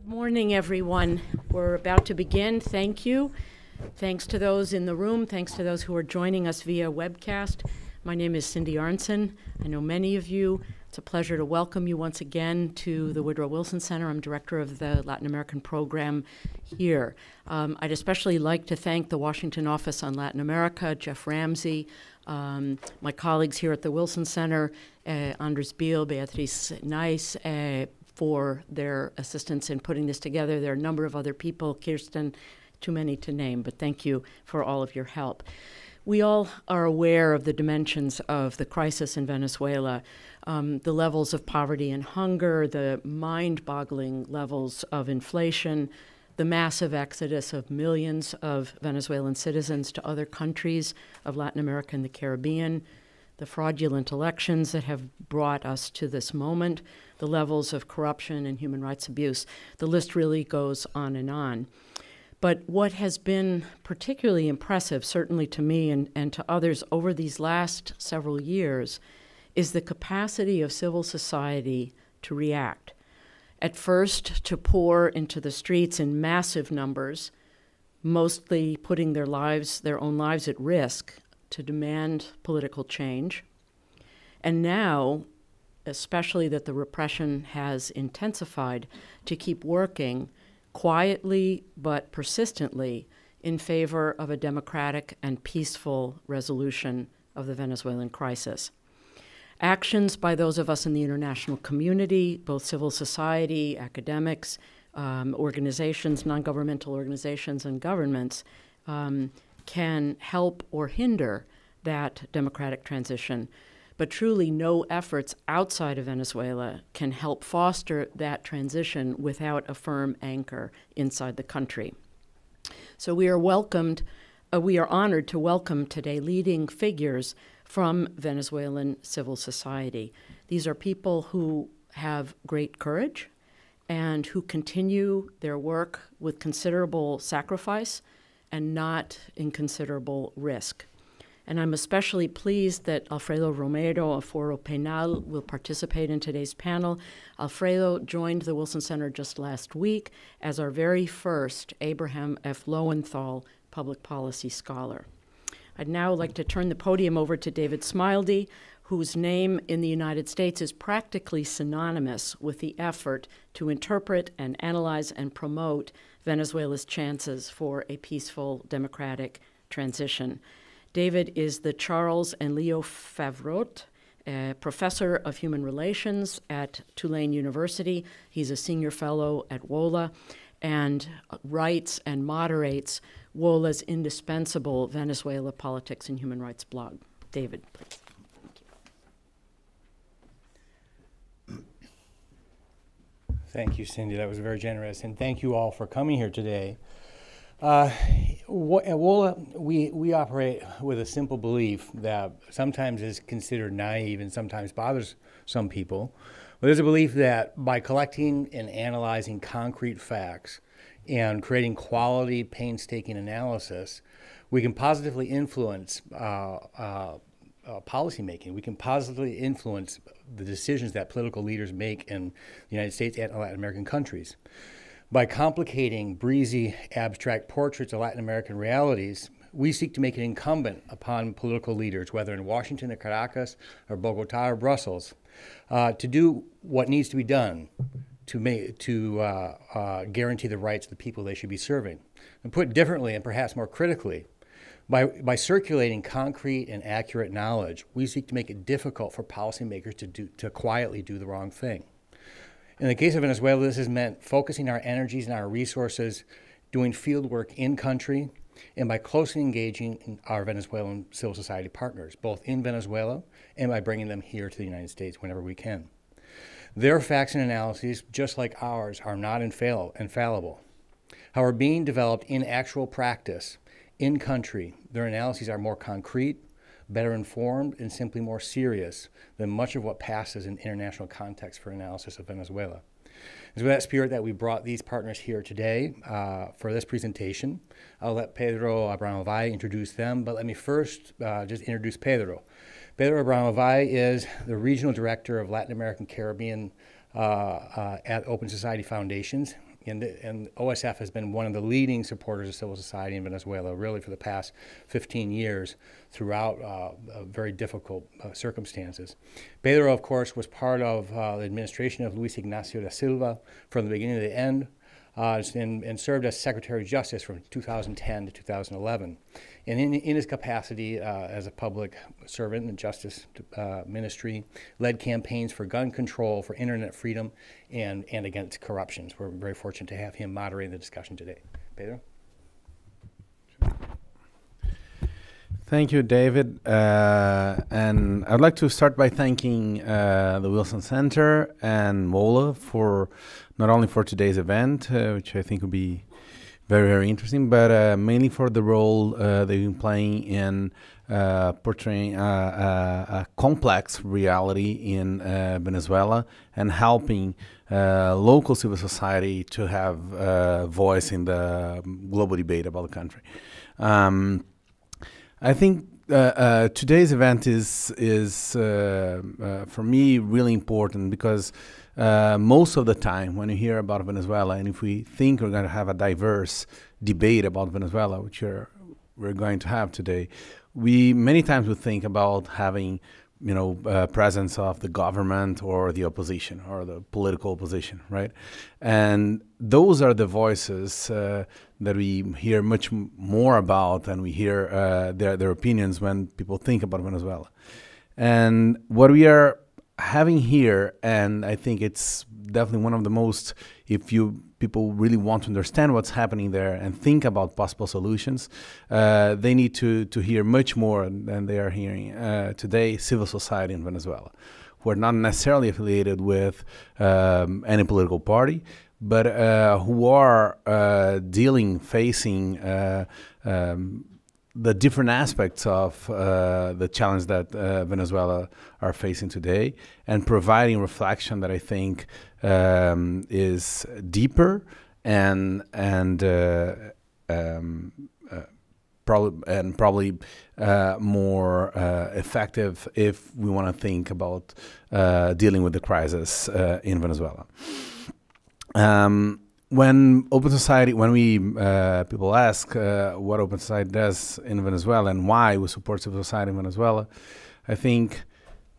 Good morning, everyone. We're about to begin. Thank you. Thanks to those in the room. Thanks to those who are joining us via webcast. My name is Cindy Arnson. I know many of you. It's a pleasure to welcome you once again to the Woodrow Wilson Center. I'm director of the Latin American program here. Um, I'd especially like to thank the Washington Office on Latin America, Jeff Ramsey, um, my colleagues here at the Wilson Center, uh, Beal, Biel, Beatrice Nice, uh, for their assistance in putting this together. There are a number of other people, Kirsten, too many to name, but thank you for all of your help. We all are aware of the dimensions of the crisis in Venezuela, um, the levels of poverty and hunger, the mind boggling levels of inflation, the massive exodus of millions of Venezuelan citizens to other countries of Latin America and the Caribbean, the fraudulent elections that have brought us to this moment, the levels of corruption and human rights abuse. The list really goes on and on. But what has been particularly impressive, certainly to me and, and to others over these last several years, is the capacity of civil society to react. At first, to pour into the streets in massive numbers, mostly putting their lives, their own lives at risk, to demand political change. And now, especially that the repression has intensified, to keep working quietly but persistently in favor of a democratic and peaceful resolution of the Venezuelan crisis. Actions by those of us in the international community, both civil society, academics, um, organizations, non governmental organizations, and governments, um, can help or hinder that democratic transition. But truly, no efforts outside of Venezuela can help foster that transition without a firm anchor inside the country. So we are welcomed, uh, we are honored to welcome today leading figures from Venezuelan civil society. These are people who have great courage and who continue their work with considerable sacrifice and not inconsiderable risk. And I'm especially pleased that Alfredo Romero of Foro Penal will participate in today's panel. Alfredo joined the Wilson Center just last week as our very first Abraham F. Lowenthal public policy scholar. I'd now like to turn the podium over to David Smildy, whose name in the United States is practically synonymous with the effort to interpret and analyze and promote Venezuela's chances for a peaceful democratic transition. David is the Charles and Leo Favrot. Uh, professor of human relations at Tulane University. He's a senior fellow at WOLA and writes and moderates WOLA's indispensable Venezuela politics and human rights blog. David, please. Thank you, thank you Cindy. That was very generous. And thank you all for coming here today. Uh, we, we operate with a simple belief that sometimes is considered naive and sometimes bothers some people. But there's a belief that by collecting and analyzing concrete facts and creating quality, painstaking analysis, we can positively influence uh, uh, uh, policymaking. We can positively influence the decisions that political leaders make in the United States and Latin American countries. By complicating breezy, abstract portraits of Latin American realities, we seek to make it incumbent upon political leaders, whether in Washington or Caracas or Bogota or Brussels, uh, to do what needs to be done to, make, to uh, uh, guarantee the rights of the people they should be serving. And put differently and perhaps more critically, by, by circulating concrete and accurate knowledge, we seek to make it difficult for policymakers to, do, to quietly do the wrong thing. In the case of Venezuela, this has meant focusing our energies and our resources, doing field work in country, and by closely engaging our Venezuelan civil society partners, both in Venezuela and by bringing them here to the United States whenever we can. Their facts and analyses, just like ours, are not infallible. However, being developed in actual practice, in country, their analyses are more concrete better informed, and simply more serious than much of what passes in international context for analysis of Venezuela. It's with that spirit that we brought these partners here today uh, for this presentation. I'll let Pedro Abramovay introduce them, but let me first uh, just introduce Pedro. Pedro Abramovay is the Regional Director of Latin American Caribbean uh, uh at Open Society Foundations. And, and OSF has been one of the leading supporters of civil society in Venezuela, really, for the past 15 years throughout uh, uh, very difficult uh, circumstances. Pedro, of course, was part of uh, the administration of Luis Ignacio da Silva from the beginning to the end. Uh, and, and, served as Secretary of Justice from 2010 to 2011 and in, in his capacity uh, as a public servant in the justice uh, ministry, led campaigns for gun control, for internet freedom, and, and against corruptions. We're very fortunate to have him moderating the discussion today. Pedro? Thank you, David. Uh, and I'd like to start by thanking uh, the Wilson Center and MOLA for not only for today's event, uh, which I think will be very very interesting, but uh, mainly for the role uh, they've been playing in uh, portraying uh, uh, a complex reality in uh, Venezuela and helping local civil society to have a voice in the global debate about the country. Um, I think uh, uh, today's event is is uh, for me really important because uh, most of the time when you hear about Venezuela, and if we think we're going to have a diverse debate about Venezuela, which we're, we're going to have today, we many times would think about having you know uh, presence of the government or the opposition or the political opposition right and those are the voices uh, that we hear much more about and we hear uh, their, their opinions when people think about venezuela and what we are having here, and I think it's definitely one of the most, if you people really want to understand what's happening there and think about possible solutions, uh, they need to, to hear much more than they are hearing uh, today, civil society in Venezuela, who are not necessarily affiliated with um, any political party, but uh, who are uh, dealing, facing uh, um, the different aspects of uh, the challenge that uh, Venezuela are facing today and providing reflection that I think um, is deeper and and uh, um, uh, probably and probably uh, more uh, effective if we want to think about dealing with the crisis in Venezuela. Um, when Open Society, when we uh, people ask uh, what Open Society does in Venezuela and why we support civil society in Venezuela, I think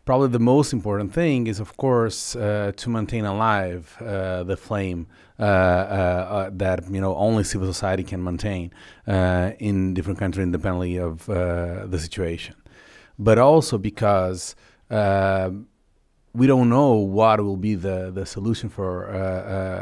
probably the most important thing is, of course, uh, to maintain alive uh, the flame uh, uh, that you know only civil society can maintain in different countries, independently of the situation, but also because we don't know what will be the, the solution for uh,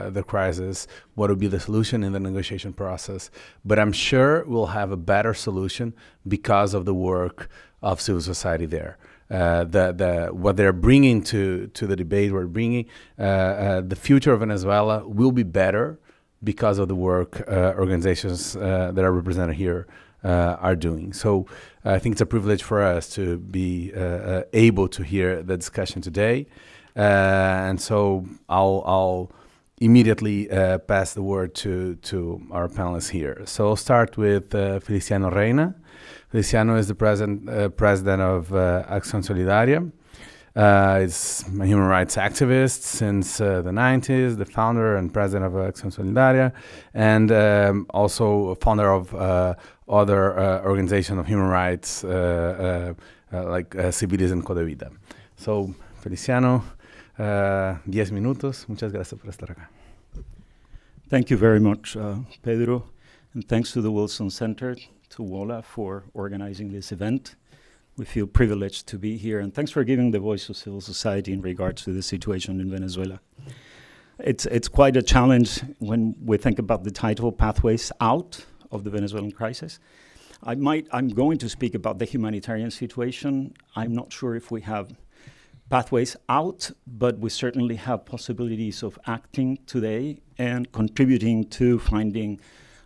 uh, the crisis, what will be the solution in the negotiation process, but I'm sure we'll have a better solution because of the work of civil society there. Uh, the, the, what they're bringing to, to the debate, we're bringing uh, uh, the future of Venezuela will be better because of the work uh, organizations that are represented here are doing. So I think it's a privilege for us to be uh, uh, able to hear the discussion today. Uh, and so I'll, I'll immediately pass the word to, to our panelists here. So I'll start with Feliciano Reina. Feliciano is the present, president of Acción Solidaria. Uh, a human rights activist since uh, the 90s, the founder and president of Acción Solidaria, and um, also founder of uh, other uh, organization of human rights uh, uh, uh like uh, Civiles en So, Feliciano, 10 uh, minutos. Muchas gracias por estar acá. Thank you very much, Pedro. And thanks to the Wilson Center, to WOLA for organizing this event. We feel privileged to be here. And thanks for giving the voice to civil society in regards to the situation in Venezuela. It's, it's quite a challenge when we think about the title Pathways Out of the Venezuelan crisis. I might, I'm going to speak about the humanitarian situation. I'm not sure if we have pathways out, but we certainly have possibilities of acting today and contributing to finding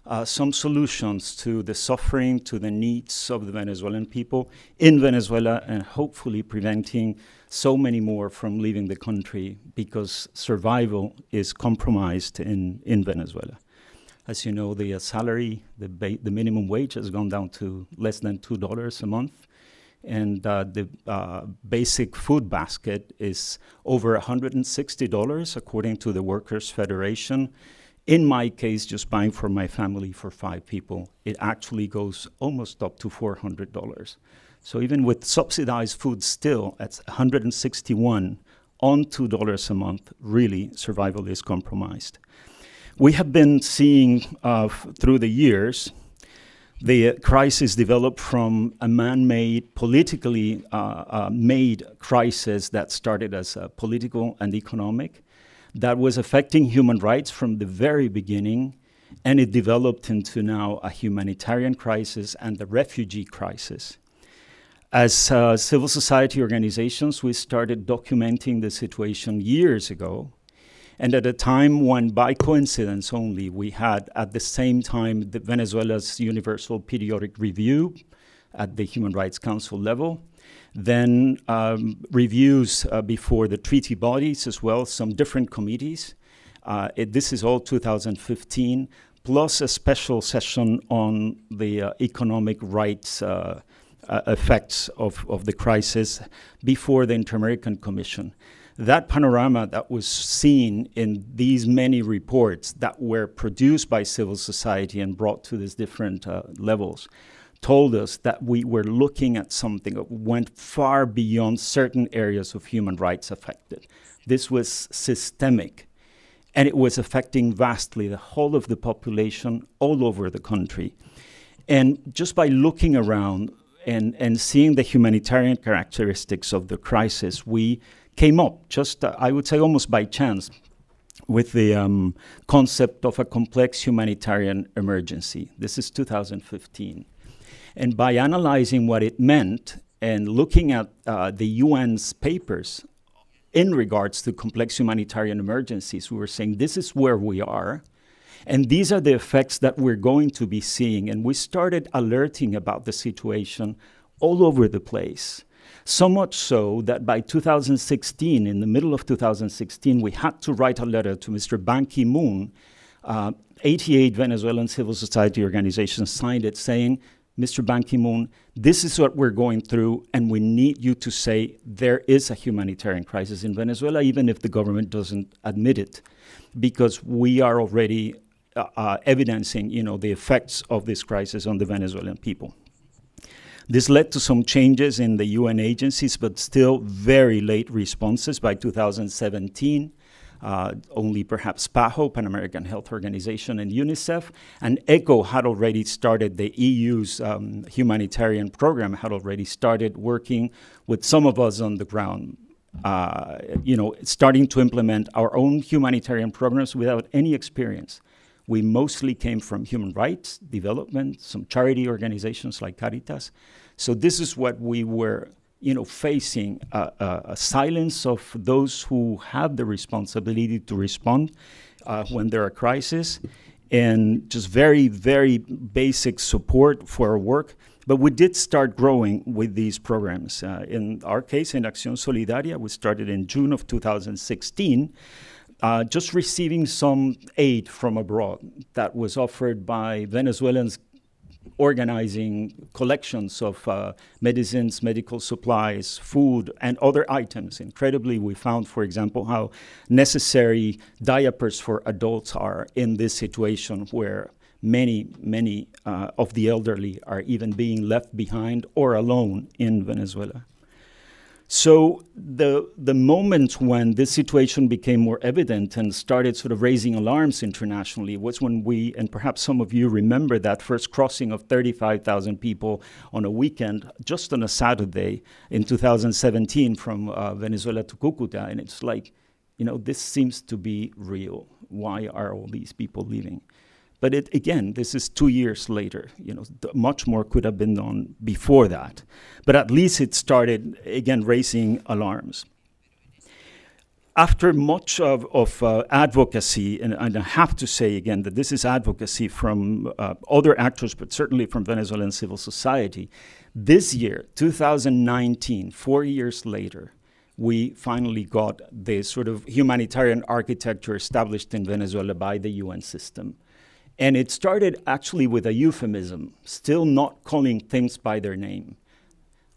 uh, some solutions to the suffering, to the needs of the Venezuelan people in Venezuela, and hopefully preventing so many more from leaving the country because survival is compromised in, in Venezuela. As you know, the uh, salary, the, ba- the minimum wage has gone down to less than $2 a month. And uh, the uh, basic food basket is over $160, according to the Workers' Federation. In my case, just buying for my family for five people, it actually goes almost up to $400. So even with subsidized food still at 161 on $2 a month, really survival is compromised. We have been seeing uh, through the years the crisis developed from a man-made, politically uh, uh, made crisis that started as political and economic, that was affecting human rights from the very beginning, and it developed into now a humanitarian crisis and the refugee crisis. As uh, civil society organizations, we started documenting the situation years ago and at a time when, by coincidence only, we had at the same time the Venezuela's Universal Periodic Review at the Human Rights Council level, then um, reviews uh, before the treaty bodies as well, some different committees. Uh, it, this is all 2015, plus a special session on the uh, economic rights uh, uh, effects of, of the crisis before the Inter-American Commission that panorama that was seen in these many reports that were produced by civil society and brought to these different uh, levels told us that we were looking at something that went far beyond certain areas of human rights affected. This was systemic, and it was affecting vastly the whole of the population all over the country. And just by looking around and, and seeing the humanitarian characteristics of the crisis, we came up just, uh, I would say, almost by chance with the um, concept of a complex humanitarian emergency. This is 2015. And by analyzing what it meant and looking at uh, the UN's papers in regards to complex humanitarian emergencies, we were saying this is where we are. And these are the effects that we're going to be seeing. And we started alerting about the situation all over the place. So much so that by 2016, in the middle of 2016, we had to write a letter to Mr. Ban Ki moon. Uh, 88 Venezuelan civil society organizations signed it saying, Mr. Ban Ki moon, this is what we're going through, and we need you to say there is a humanitarian crisis in Venezuela, even if the government doesn't admit it, because we are already uh, uh evidencing you know, the effects of this crisis on the Venezuelan people. This led to some changes in the UN agencies, but still very late responses by 2017. Uh, only perhaps PAHO, Pan American Health Organization, and UNICEF. And ECHO had already started, the EU's um, humanitarian program had already started working with some of us on the ground. Uh, you know, starting to implement our own humanitarian programs without any experience. We mostly came from human rights, development, some charity organizations like Caritas. So this is what we were you know, facing a, a, a silence of those who have the responsibility to respond uh, when there are crises and just very, very basic support for our work. But we did start growing with these programs. Uh, in our case, in Acción Solidaria, we started in June of 2016. Uh, just receiving some aid from abroad that was offered by Venezuelans organizing collections of uh, medicines, medical supplies, food, and other items. Incredibly, we found, for example, how necessary diapers for adults are in this situation where many, many uh, of the elderly are even being left behind or alone in Venezuela. So the the moment when this situation became more evident and started sort of raising alarms internationally was when we and perhaps some of you remember that first crossing of 35,000 people on a weekend just on a Saturday in 2017 from uh, Venezuela to Cucuta and it's like you know this seems to be real why are all these people leaving but it, again, this is two years later. You know, much more could have been done before that. But at least it started, again, raising alarms. After much of, of uh, advocacy, and, and, I have to say again that this is advocacy from uh, other actors, but certainly from Venezuelan civil society, this year, 2019, four years later, we finally got this sort of humanitarian architecture established in Venezuela by the UN system and it started actually with a euphemism, still not calling things by their name.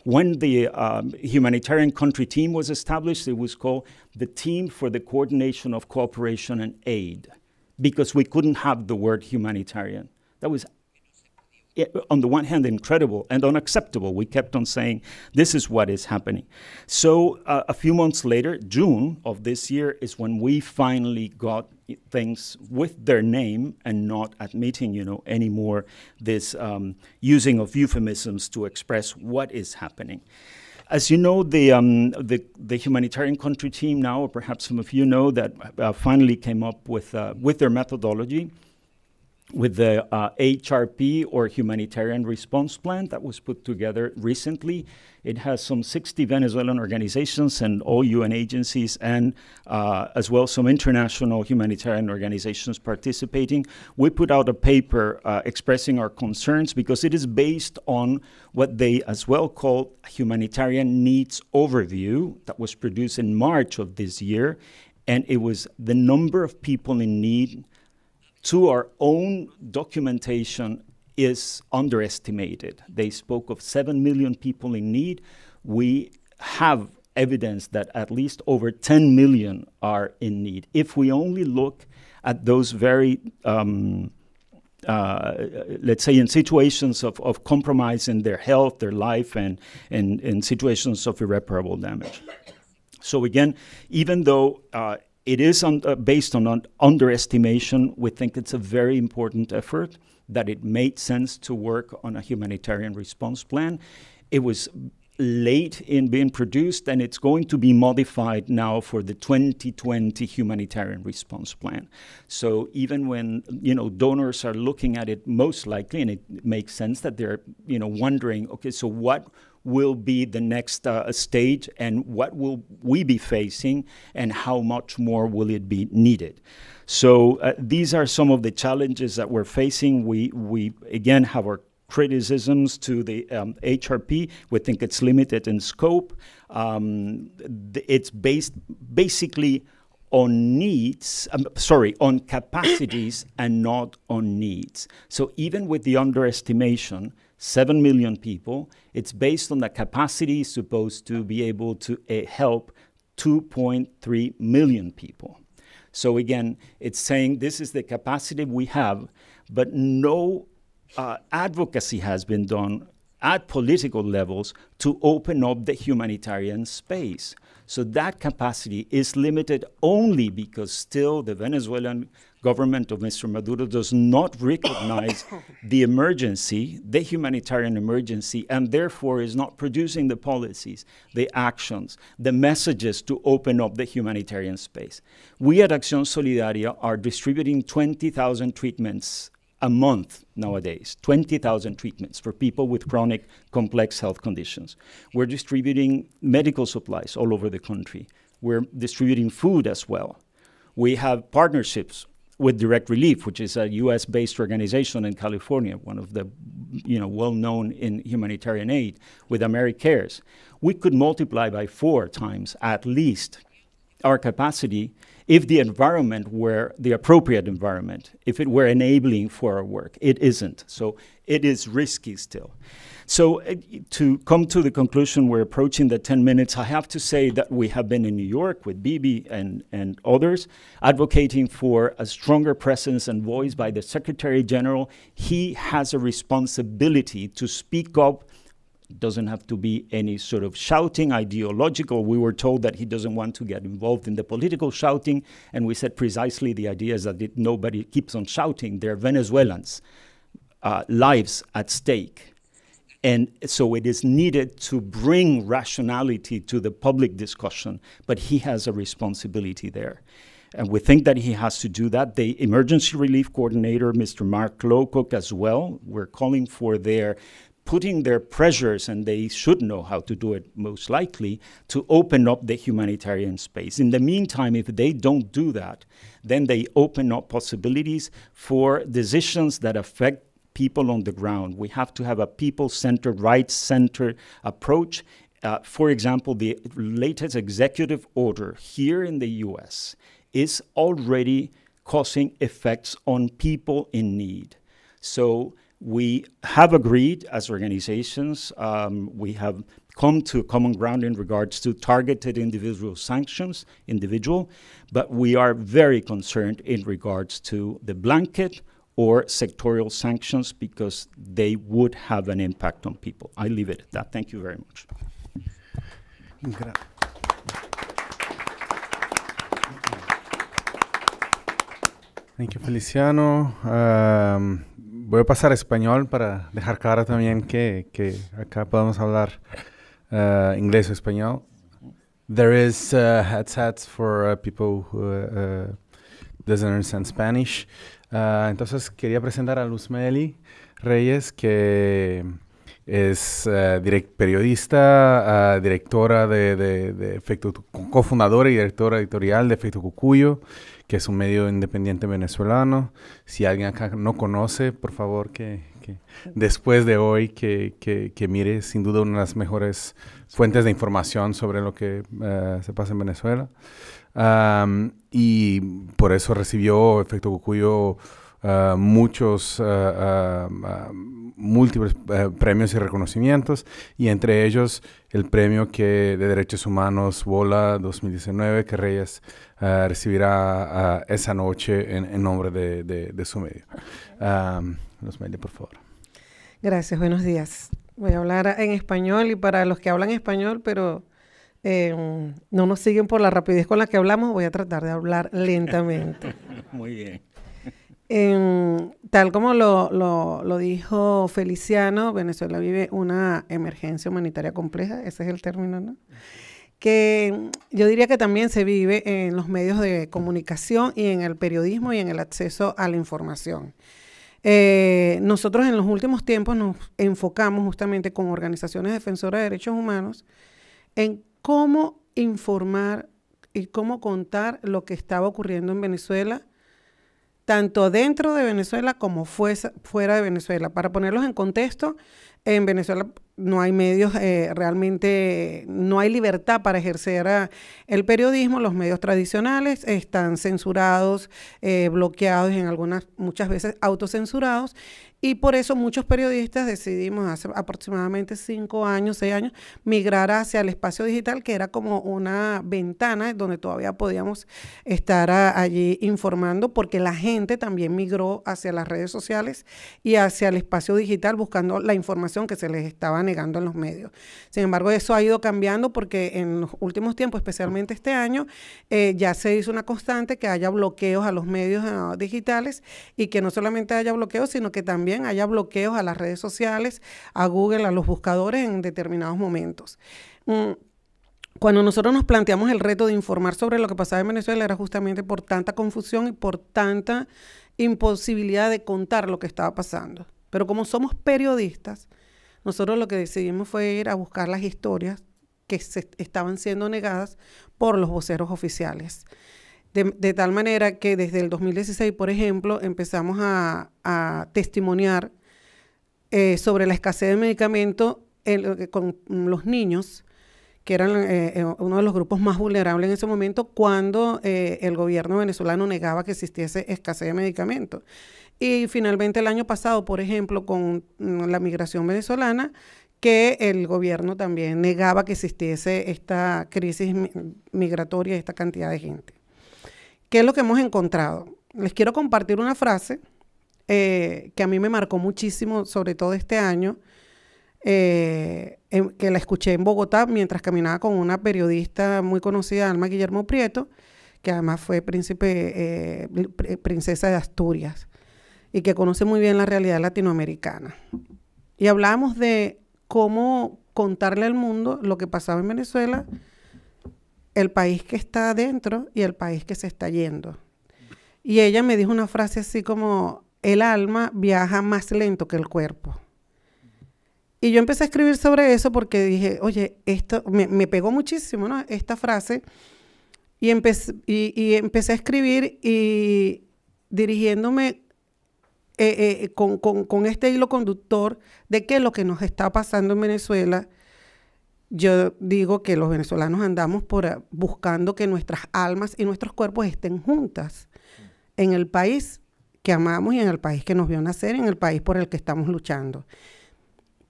When the um, humanitarian country team was established, it was called the Team for the Coordination of Cooperation and Aid, because we couldn't have the word humanitarian. That was on the one hand incredible and unacceptable. We kept on saying this is what is happening. So uh, a few months later, June of this year is when we finally got things with their name and not admitting, you know, anymore this um, using of euphemisms to express what is happening. As you know, the, um, the, the, humanitarian country team now, or perhaps some of you know, that uh, finally came up with, uh, with their methodology with the uh, HRP or humanitarian response plan that was put together recently. It has some 60 Venezuelan organizations and all UN agencies, and uh, as well some international humanitarian organizations participating. We put out a paper uh, expressing our concerns because it is based on what they as well call humanitarian needs overview that was produced in March of this year, and it was the number of people in need to our own documentation is underestimated. They spoke of 7 million people in need. We have evidence that at least over 10 million are in need. If we only look at those very, um, uh, let's say, in situations of, of compromise in their health, their life, and in situations of irreparable damage. So again, even though uh, it is uh, based on an underestimation. We think it's a very important effort, that it made sense to work on a humanitarian response plan. It was late in being produced, and it's going to be modified now for the 2020 humanitarian response plan. So even when you know donors are looking at it, most likely, and it makes sense that they're you know wondering, okay, so what will be the next uh, stage and what will we be facing and how much more will it be needed. So uh, these are some of the challenges that we're facing. We, we again have our criticisms to the um, HRP. We think it's limited in scope. Um, it's based basically on needs, um, sorry, on capacities and not on needs. So even with the underestimation, 7 million people. It's based on the capacity supposed to be able to uh, help 2.3 million people. So again, it's saying this is the capacity we have, but no uh, advocacy has been done at political levels to open up the humanitarian space. So that capacity is limited only because still the Venezuelan government of Mr. Maduro does not recognize the emergency, the humanitarian emergency, and therefore is not producing the policies, the actions, the messages to open up the humanitarian space. We at Acción Solidaria are distributing 20,000 treatments a month nowadays, 20,000 treatments for people with chronic complex health conditions. We're distributing medical supplies all over the country. We're distributing food as well. We have partnerships with Direct Relief, which is a U.S.-based organization in California, one of the, you know, well-known in humanitarian aid, with AmeriCares, we could multiply by four times at least our capacity if the environment were the appropriate environment, if it were enabling for our work. It isn't. So it is risky still. So uh, to come to the conclusion, we're approaching the 10 minutes. I have to say that we have been in New York with Bibi and, and others advocating for a stronger presence and voice by the Secretary General. He has a responsibility to speak up doesn't have to be any sort of shouting ideological we were told that he doesn't want to get involved in the political shouting and we said precisely the idea is that it, nobody keeps on shouting they're venezuelans uh, lives at stake and so it is needed to bring rationality to the public discussion, but he has a responsibility there. And we think that he has to do that. The emergency relief coordinator, Mr. Mark Lowcock, as well, we're calling for their putting their pressures, and they should know how to do it most likely, to open up the humanitarian space. In the meantime, if they don't do that, then they open up possibilities for decisions that affect people on the ground. We have to have a people centered, rights centered approach. Uh, for example, the latest executive order here in the US is already causing effects on people in need. So we have agreed as organizations, um, we have come to common ground in regards to targeted individual sanctions, individual, but we are very concerned in regards to the blanket or sectorial sanctions because they would have an impact on people. I leave it at that. Thank you very much. Thank you, Feliciano. Um, voy a pasar a español para dejar claro también que, que acá podemos hablar uh, inglés o español. There is uh, headsets for uh, people who uh, uh, doesn't understand Spanish. Ah, entonces quería presentar a Luzmeli Reyes, que es eh, direct, periodista, ah, directora de, de, de Efecto, cofundadora y directora editorial de Efecto Cucuyo, que es un medio independiente venezolano. Si alguien acá no conoce, por favor que, después de hoy que, que, mire sin duda una de las mejores fuentes de información sobre lo que eh, se pasa en Venezuela y por eso recibió Efecto Cucuyo ah, muchos ah, ah, múltiples eh, premios y reconocimientos, y entre ellos el premio que de Derechos Humanos Bola 2019 que Reyes recibirá esa noche en, nombre de, de, su medio. los medios, por favor. Gracias, buenos días. Voy a hablar en español y para los que hablan español, pero Em, no nos siguen por la rapidez con la que hablamos, voy a tratar de hablar lentamente. Muy bien. Em, tal como lo, dijo Feliciano, Venezuela vive una emergencia humanitaria compleja, ese es el término, ¿no? Que yo diría que también se vive en los medios de comunicación y en el periodismo y en el acceso a la información. Eh, nosotros en los últimos tiempos nos enfocamos justamente con organizaciones defensoras de derechos humanos en cómo informar y cómo contar lo que estaba ocurriendo en Venezuela, tanto dentro de Venezuela como fuera de Venezuela. Para ponerlos en contexto, en Venezuela no hay medios, eh, realmente no hay libertad para ejercer eh, el periodismo, los medios tradicionales están censurados, eh, bloqueados y en algunas, muchas veces autocensurados. Y por eso muchos periodistas decidimos hace aproximadamente cinco años, seis años, migrar hacia el espacio digital, que era como una ventana donde todavía podíamos estar allí informando, porque la gente también migró hacia las redes sociales y hacia el espacio digital buscando la información que se les estaba negando en los medios. Sin embargo, eso ha ido cambiando porque en los últimos tiempos, especialmente este año, eh, ya se hizo una constante que haya bloqueos a los medios ah, digitales y que no solamente haya bloqueos, sino que también haya bloqueos a las redes sociales, a Google, a los buscadores en determinados momentos. Mm, cuando nosotros nos planteamos el reto de informar sobre lo que pasaba en Venezuela era justamente por tanta confusión y por tanta imposibilidad de contar lo que estaba pasando. Pero como somos periodistas, nosotros lo que decidimos fue ir a buscar las historias que se estaban siendo negadas por los voceros oficiales. De, tal manera que desde el 2016, por ejemplo, empezamos a, testimoniar eh, sobre la escasez de medicamentos con los niños, que eran eh, eh, uno de los grupos más vulnerables en ese momento, cuando el gobierno venezolano negaba que existiese escasez de medicamentos. Y finalmente el año pasado, por ejemplo, con mm, la migración venezolana, que el gobierno también negaba que existiese esta crisis migratoria, y esta cantidad de gente. ¿Qué es lo que hemos encontrado? Les quiero compartir una frase eh, que a mí me marcó muchísimo, sobre todo este año, eh, que la escuché en Bogotá mientras caminaba con una periodista muy conocida, Alma Guillermo Prieto, que además fue príncipe, eh, princesa de Asturias y que conoce muy bien la realidad latinoamericana. Y hablábamos de cómo contarle al mundo lo que pasaba en Venezuela, el país que está adentro y el país que se está yendo. Y ella me dijo una frase así como, el alma viaja más lento que el cuerpo. Y yo empecé a escribir sobre eso porque dije, oye, esto me, pegó muchísimo, ¿no? Esta frase. Y empecé, y empecé a escribir y dirigiéndome eh, eh, con, este hilo conductor de que lo que nos está pasando en Venezuela, yo digo que los venezolanos andamos por, eh, buscando que nuestras almas y nuestros cuerpos estén juntas en el país que amamos y en el país que nos vio nacer, en el país por el que estamos luchando.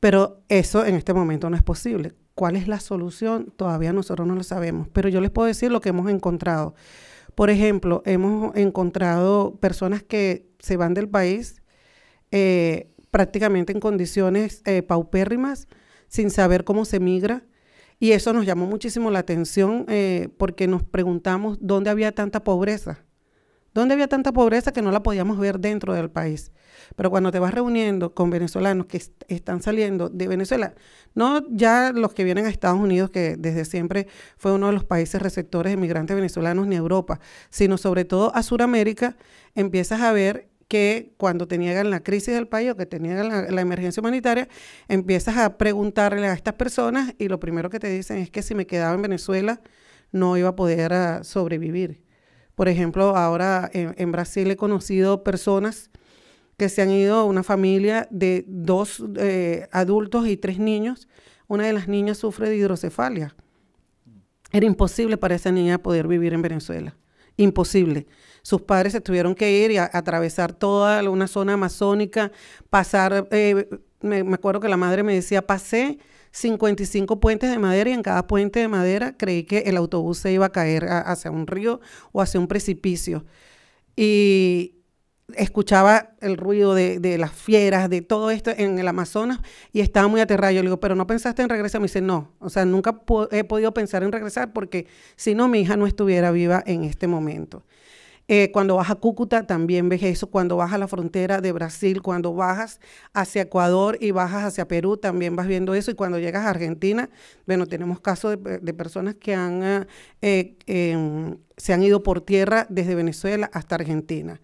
Pero eso en este momento no es posible. ¿Cuál es la solución? Todavía nosotros no lo sabemos, pero yo les puedo decir lo que hemos encontrado. Por ejemplo, hemos encontrado personas que se van del país eh, prácticamente en condiciones eh, paupérrimas, sin saber cómo se migra. Y eso nos llamó muchísimo la atención eh, porque nos preguntamos dónde había tanta pobreza. ¿Dónde había tanta pobreza que no la podíamos ver dentro del país? Pero cuando te vas reuniendo con venezolanos que están saliendo de Venezuela, no ya los que vienen a Estados Unidos, que desde siempre fue uno de los países receptores de migrantes venezolanos, ni a Europa, sino sobre todo a Sudamérica, empiezas a ver que cuando te niegan la crisis del país o que te la, emergencia humanitaria, empiezas a preguntarle a estas personas y lo primero que te dicen es que si me quedaba en Venezuela no iba a poder ah, sobrevivir. Por ejemplo, ahora en, Brasil he conocido personas que se han ido a una familia de dos eh, adultos y tres niños. Una de las niñas sufre de hidrocefalia. Era imposible para esa niña poder vivir en Venezuela. Imposible. Sus padres se tuvieron que ir y atravesar toda una zona amazónica, pasar, eh, me, acuerdo que la madre me decía, pasé 55 puentes de madera y en cada puente de madera creí que el autobús se iba a caer hacia un río o hacia un precipicio. Y, escuchaba el ruido de, las fieras, de todo esto en el Amazonas y estaba muy aterrado. Yo le digo, pero no pensaste en regresar. Me dice, no, o sea, nunca he podido pensar en regresar porque si no, mi hija no estuviera viva en este momento. Eh, cuando vas a Cúcuta también ves eso. Cuando vas a la frontera de Brasil, cuando bajas hacia Ecuador y bajas hacia Perú, también vas viendo eso. Y cuando llegas a Argentina, bueno, tenemos casos de, personas que han, eh, eh, em, se han ido por tierra desde Venezuela hasta Argentina.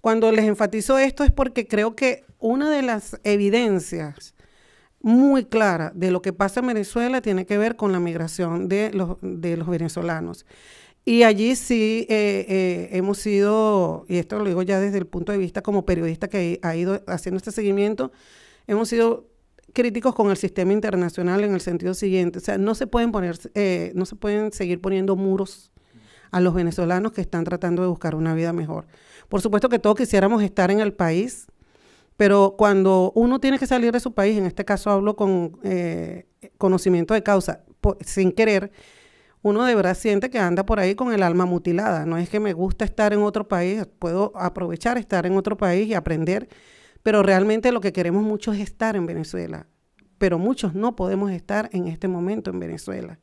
Cuando les enfatizo esto es porque creo que una de las evidencias muy claras de lo que pasa en Venezuela tiene que ver con la migración los, de los venezolanos. Y allí sí eh, eh, hemos sido, y esto lo digo ya desde el punto de vista como periodista que ha ido haciendo este seguimiento, hemos sido críticos con el sistema internacional en el sentido siguiente, o sea, no se pueden poner, eh, no se pueden seguir poniendo muros a los venezolanos que están tratando de buscar una vida mejor. Por supuesto que todos quisiéramos estar en el país, pero cuando uno tiene que salir de su país, en este caso hablo con conocimiento de causa, sin querer, uno de verdad siente que anda por ahí con el alma mutilada. No es que me gusta estar en otro país, puedo aprovechar estar en otro país y aprender, pero realmente lo que queremos mucho es estar en Venezuela, pero muchos no podemos estar en este momento en Venezuela.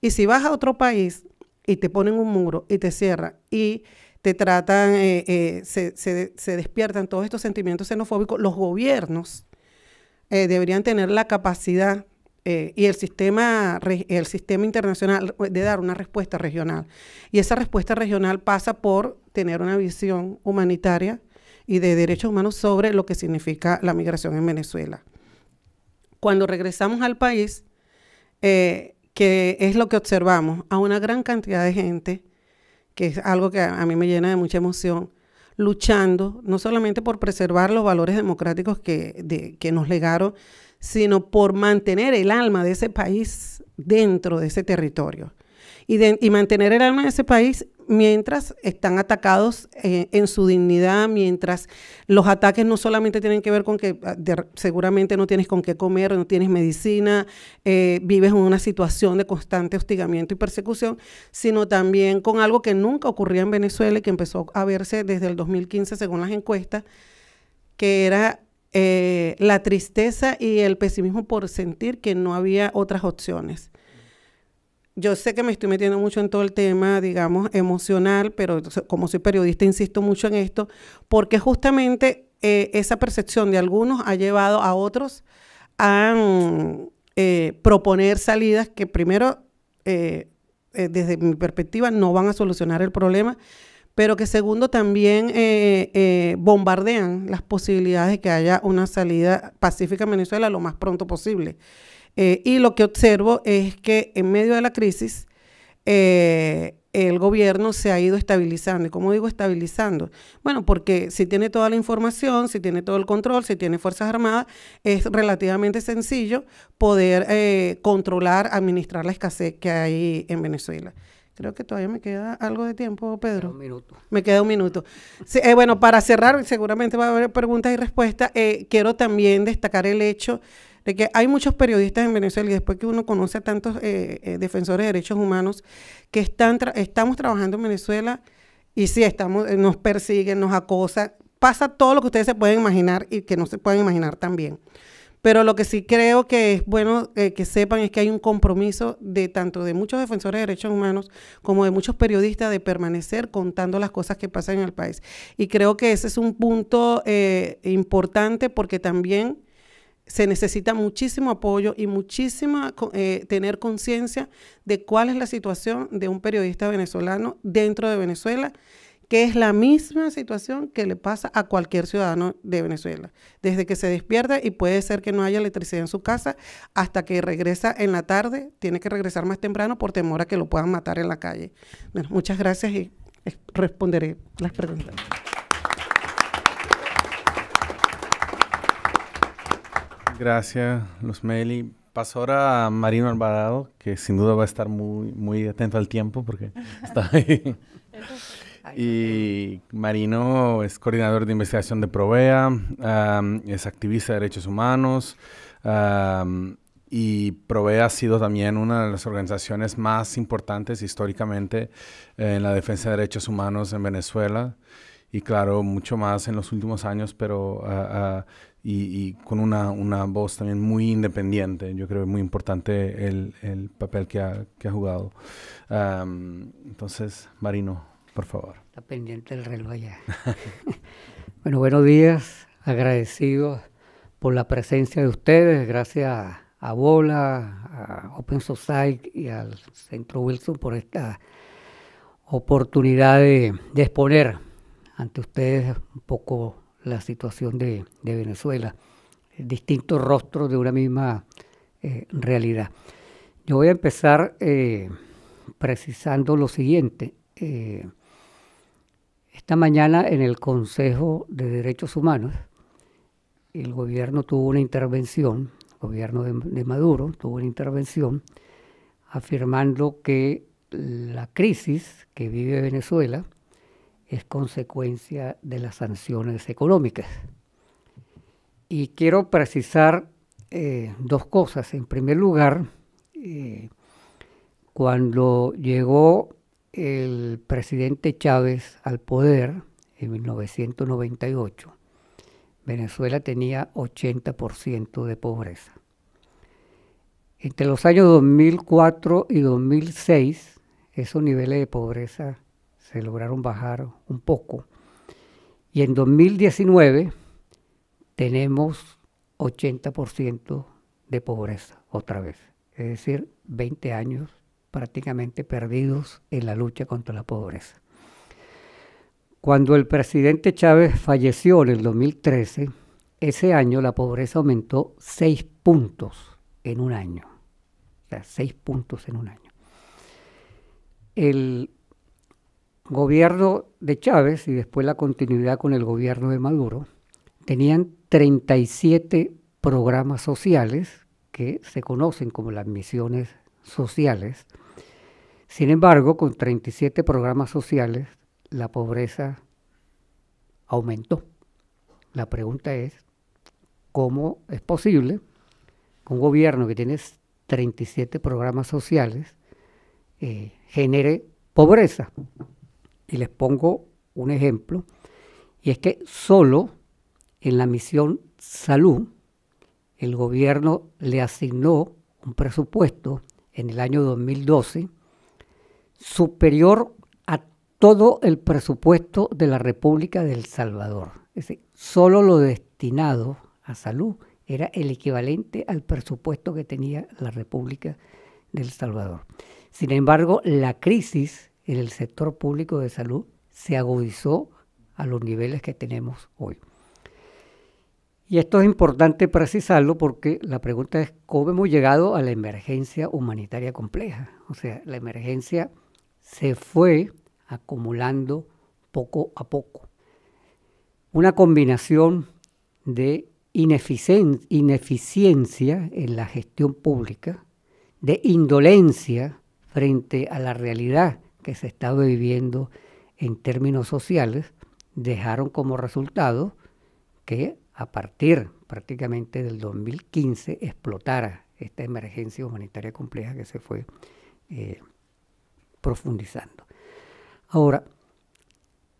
Y si vas a otro país y te ponen un muro y te cierran y te tratan, eh, eh, se, despiertan todos estos sentimientos xenofóbicos, los gobiernos eh, deberían tener la capacidad eh, y el sistema, el sistema internacional de dar una respuesta regional. Y esa respuesta regional pasa por tener una visión humanitaria y de derechos humanos sobre lo que significa la migración en Venezuela. Cuando regresamos al país, eh, que es lo que observamos, a una gran cantidad de gente, que es algo que a, mí me llena de mucha emoción, luchando no solamente por preservar los valores democráticos que nos legaron sino por mantener el alma de ese país dentro de ese territorio y, mantener el alma de ese país mientras están atacados eh, en su dignidad, mientras los ataques no solamente tienen que ver con que ah, seguramente no tienes con qué comer, no tienes medicina, eh, vives en una situación de constante hostigamiento y persecución, sino también con algo que nunca ocurría en Venezuela y que empezó a verse desde el 2015 según las encuestas, que era eh, la tristeza y el pesimismo por sentir que no había otras opciones. Yo sé que me estoy metiendo mucho en todo el tema, digamos, emocional, pero como soy periodista insisto mucho en esto, porque justamente eh, esa percepción de algunos ha llevado a otros a mm, eh, proponer salidas que primero, desde mi perspectiva, no van a solucionar el problema, pero que segundo también eh, eh, bombardean las posibilidades de que haya una salida pacífica en Venezuela lo más pronto posible. Eh, y lo que observo es que en medio de la crisis el gobierno se ha ido estabilizando. ¿Y cómo digo estabilizando? Bueno, porque si tiene toda la información, si tiene todo el control, si tiene Fuerzas Armadas, es relativamente sencillo poder controlar, administrar la escasez que hay en Venezuela. Creo que todavía me queda algo de tiempo, Pedro. Un minuto. Me queda un minuto. Eh, bueno, para cerrar, seguramente va a haber preguntas y respuestas. Eh, quiero también destacar el hecho de que hay muchos periodistas en Venezuela y después que uno conoce a tantos eh, defensores de derechos humanos que están estamos trabajando en Venezuela y sí, estamos, nos persiguen, nos acosan, pasa todo lo que ustedes se pueden imaginar y que no se pueden imaginar también. Pero lo que sí creo que es bueno eh, que sepan es que hay un compromiso de tanto de muchos defensores de derechos humanos como de muchos periodistas de permanecer contando las cosas que pasan en el país. Y creo que ese es un punto eh, importante porque también se necesita muchísimo apoyo y muchísima eh, tener conciencia de cuál es la situación de un periodista venezolano dentro de Venezuela que es la misma situación que le pasa a cualquier ciudadano de Venezuela. Desde que se despierta y puede ser que no haya electricidad en su casa, hasta que regresa en la tarde, tiene que regresar más temprano por temor a que lo puedan matar en la calle. Bueno, muchas gracias y responderé las preguntas. Gracias, Luz Meli. Paso ahora a Marino Alvarado, que sin duda va a estar muy, muy atento al tiempo porque está ahí y Marino es coordinador de investigación de Provea, es activista de derechos humanos. y Provea ha sido también una de las organizaciones más importantes históricamente en la defensa de derechos humanos en Venezuela y claro, mucho más en los últimos años, pero ah, ah, y, con una, una, voz también muy independiente. Yo creo que es muy importante el, el papel que ha, que ha jugado. entonces, Marino. Por favor. Está pendiente el reloj allá. bueno, buenos días. Agradecidos por la presencia de ustedes. Gracias a Bola, a Open Society y al Centro Wilson por esta oportunidad de, exponer ante ustedes un poco la situación de, Venezuela, distintos rostros de una misma eh, realidad. Yo voy a empezar eh, precisando lo siguiente. Eh, esta mañana en el Consejo de Derechos Humanos, el gobierno tuvo una intervención, el gobierno de, Maduro tuvo una intervención afirmando que la crisis que vive Venezuela es consecuencia de las sanciones económicas. Y quiero precisar eh, dos cosas. En primer lugar, eh, cuando llegó el presidente Chávez al poder en 1998, Venezuela tenía 80% de pobreza. Entre los años 2004 y 2006, esos niveles de pobreza se lograron bajar un poco. Y en 2019 tenemos 80% de pobreza otra vez, es decir, 20 años prácticamente perdidos en la lucha contra la pobreza. Cuando el presidente Chávez falleció en el 2013, ese año la pobreza aumentó seis puntos en un año. O sea, puntos en un año. El gobierno de Chávez y después la continuidad con el gobierno de Maduro tenían 37 programas sociales que se conocen como las misiones sociales sin embargo, con 37 programas sociales, la pobreza aumentó. La pregunta es, ¿cómo es posible que un gobierno que tiene 37 programas sociales eh, genere pobreza? Y les pongo un ejemplo, y es que solo en la misión salud, el gobierno le asignó un presupuesto en el año 2012 superior a todo el presupuesto de la República del Salvador. Es decir, solo lo destinado a salud era el equivalente al presupuesto que tenía la República del Salvador. Sin embargo, la crisis en el sector público de salud se agudizó a los niveles que tenemos hoy. Y esto es importante precisarlo porque la pregunta es cómo hemos llegado a la emergencia humanitaria compleja. O sea, la emergencia se fue acumulando poco a poco. Una combinación de ineficiencia en la gestión pública, de indolencia frente a la realidad que se estaba viviendo en términos sociales, dejaron como resultado que a partir prácticamente del 2015 explotara esta emergencia humanitaria compleja que se fue eh, profundizando. Ahora,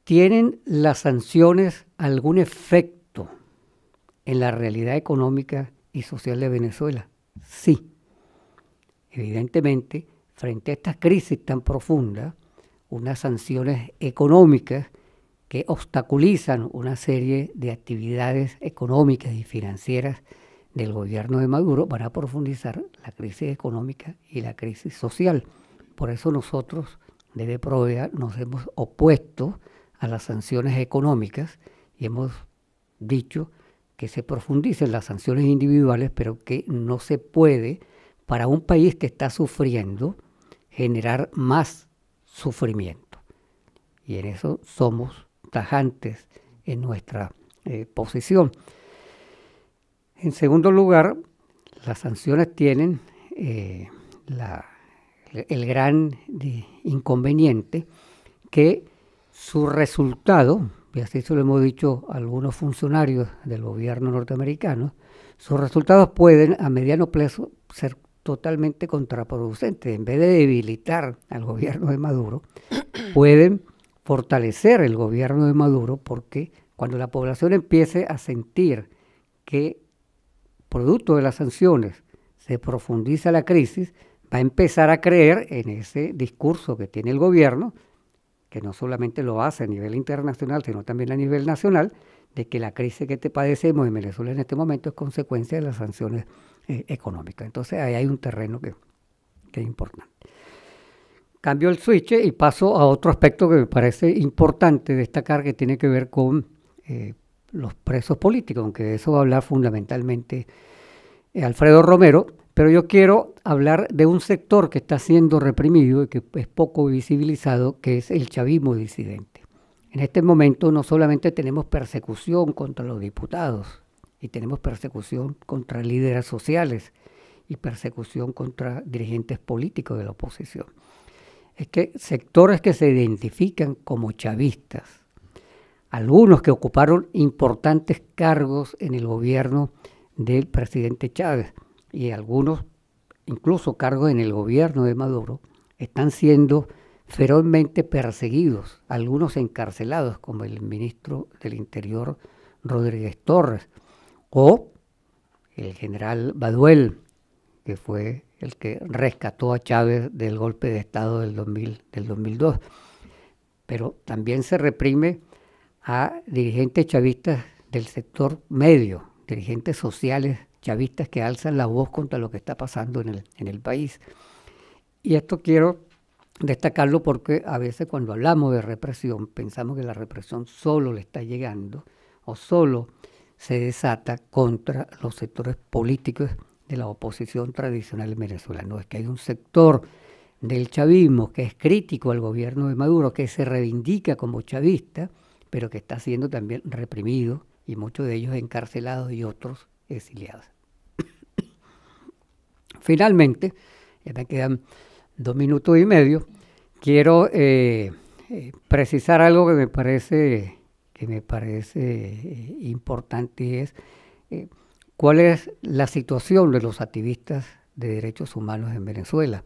¿tienen las sanciones algún efecto en la realidad económica y social de Venezuela? Sí. Evidentemente, frente a esta crisis tan profunda, unas sanciones económicas que obstaculizan una serie de actividades económicas y financieras del gobierno de Maduro van a profundizar la crisis económica y la crisis social. Por eso nosotros, debe Provea, nos hemos opuesto a las sanciones económicas y hemos dicho que se profundicen las sanciones individuales, pero que no se puede, para un país que está sufriendo, generar más sufrimiento. Y en eso somos tajantes en nuestra eh, posición. En segundo lugar, las sanciones tienen eh, la el gran inconveniente que su resultado, y así se lo hemos dicho algunos funcionarios del gobierno norteamericano, sus resultados pueden a mediano plazo ser totalmente contraproducentes. En vez de debilitar al gobierno de Maduro, pueden fortalecer el gobierno de Maduro porque cuando la población empiece a sentir que producto de las sanciones se profundiza la crisis, va a empezar a creer en ese discurso que tiene el gobierno, que no solamente lo hace a nivel internacional, sino también a nivel nacional, de que la crisis que te padecemos en Venezuela en este momento es consecuencia de las sanciones eh, económicas. Entonces ahí hay un terreno que, es importante. Cambio el switch y paso a otro aspecto que me parece importante destacar que tiene que ver con eh, los presos políticos, aunque de eso va a hablar fundamentalmente eh, Alfredo Romero, pero yo quiero hablar de un sector que está siendo reprimido y que es poco visibilizado, que es el chavismo disidente. En este momento no solamente tenemos persecución contra los diputados, y tenemos persecución contra líderes sociales y persecución contra dirigentes políticos de la oposición. Es que sectores que se identifican como chavistas, algunos que ocuparon importantes cargos en el gobierno del presidente Chávez, y algunos, incluso cargos en el gobierno de Maduro, están siendo ferozmente perseguidos, algunos encarcelados, como el ministro del Interior Rodríguez Torres, o el general Baduel, que fue el que rescató a Chávez del golpe de Estado del, del 2002. Pero también se reprime a dirigentes chavistas del sector medio, dirigentes sociales chavistas que alzan la voz contra lo que está pasando en el, en el país. Y esto quiero destacarlo porque a veces cuando hablamos de represión pensamos que la represión solo le está llegando o solo se desata contra los sectores políticos de la oposición tradicional venezolana. Es que hay un sector del chavismo que es crítico al gobierno de Maduro, que se reivindica como chavista, pero que está siendo también reprimido y muchos de ellos encarcelados y otros exiliados. Finalmente, ya me quedan dos minutos y medio, quiero eh, eh, precisar algo que me parece, que me parece eh, importante y es cuál es la situación de los activistas de derechos humanos en Venezuela.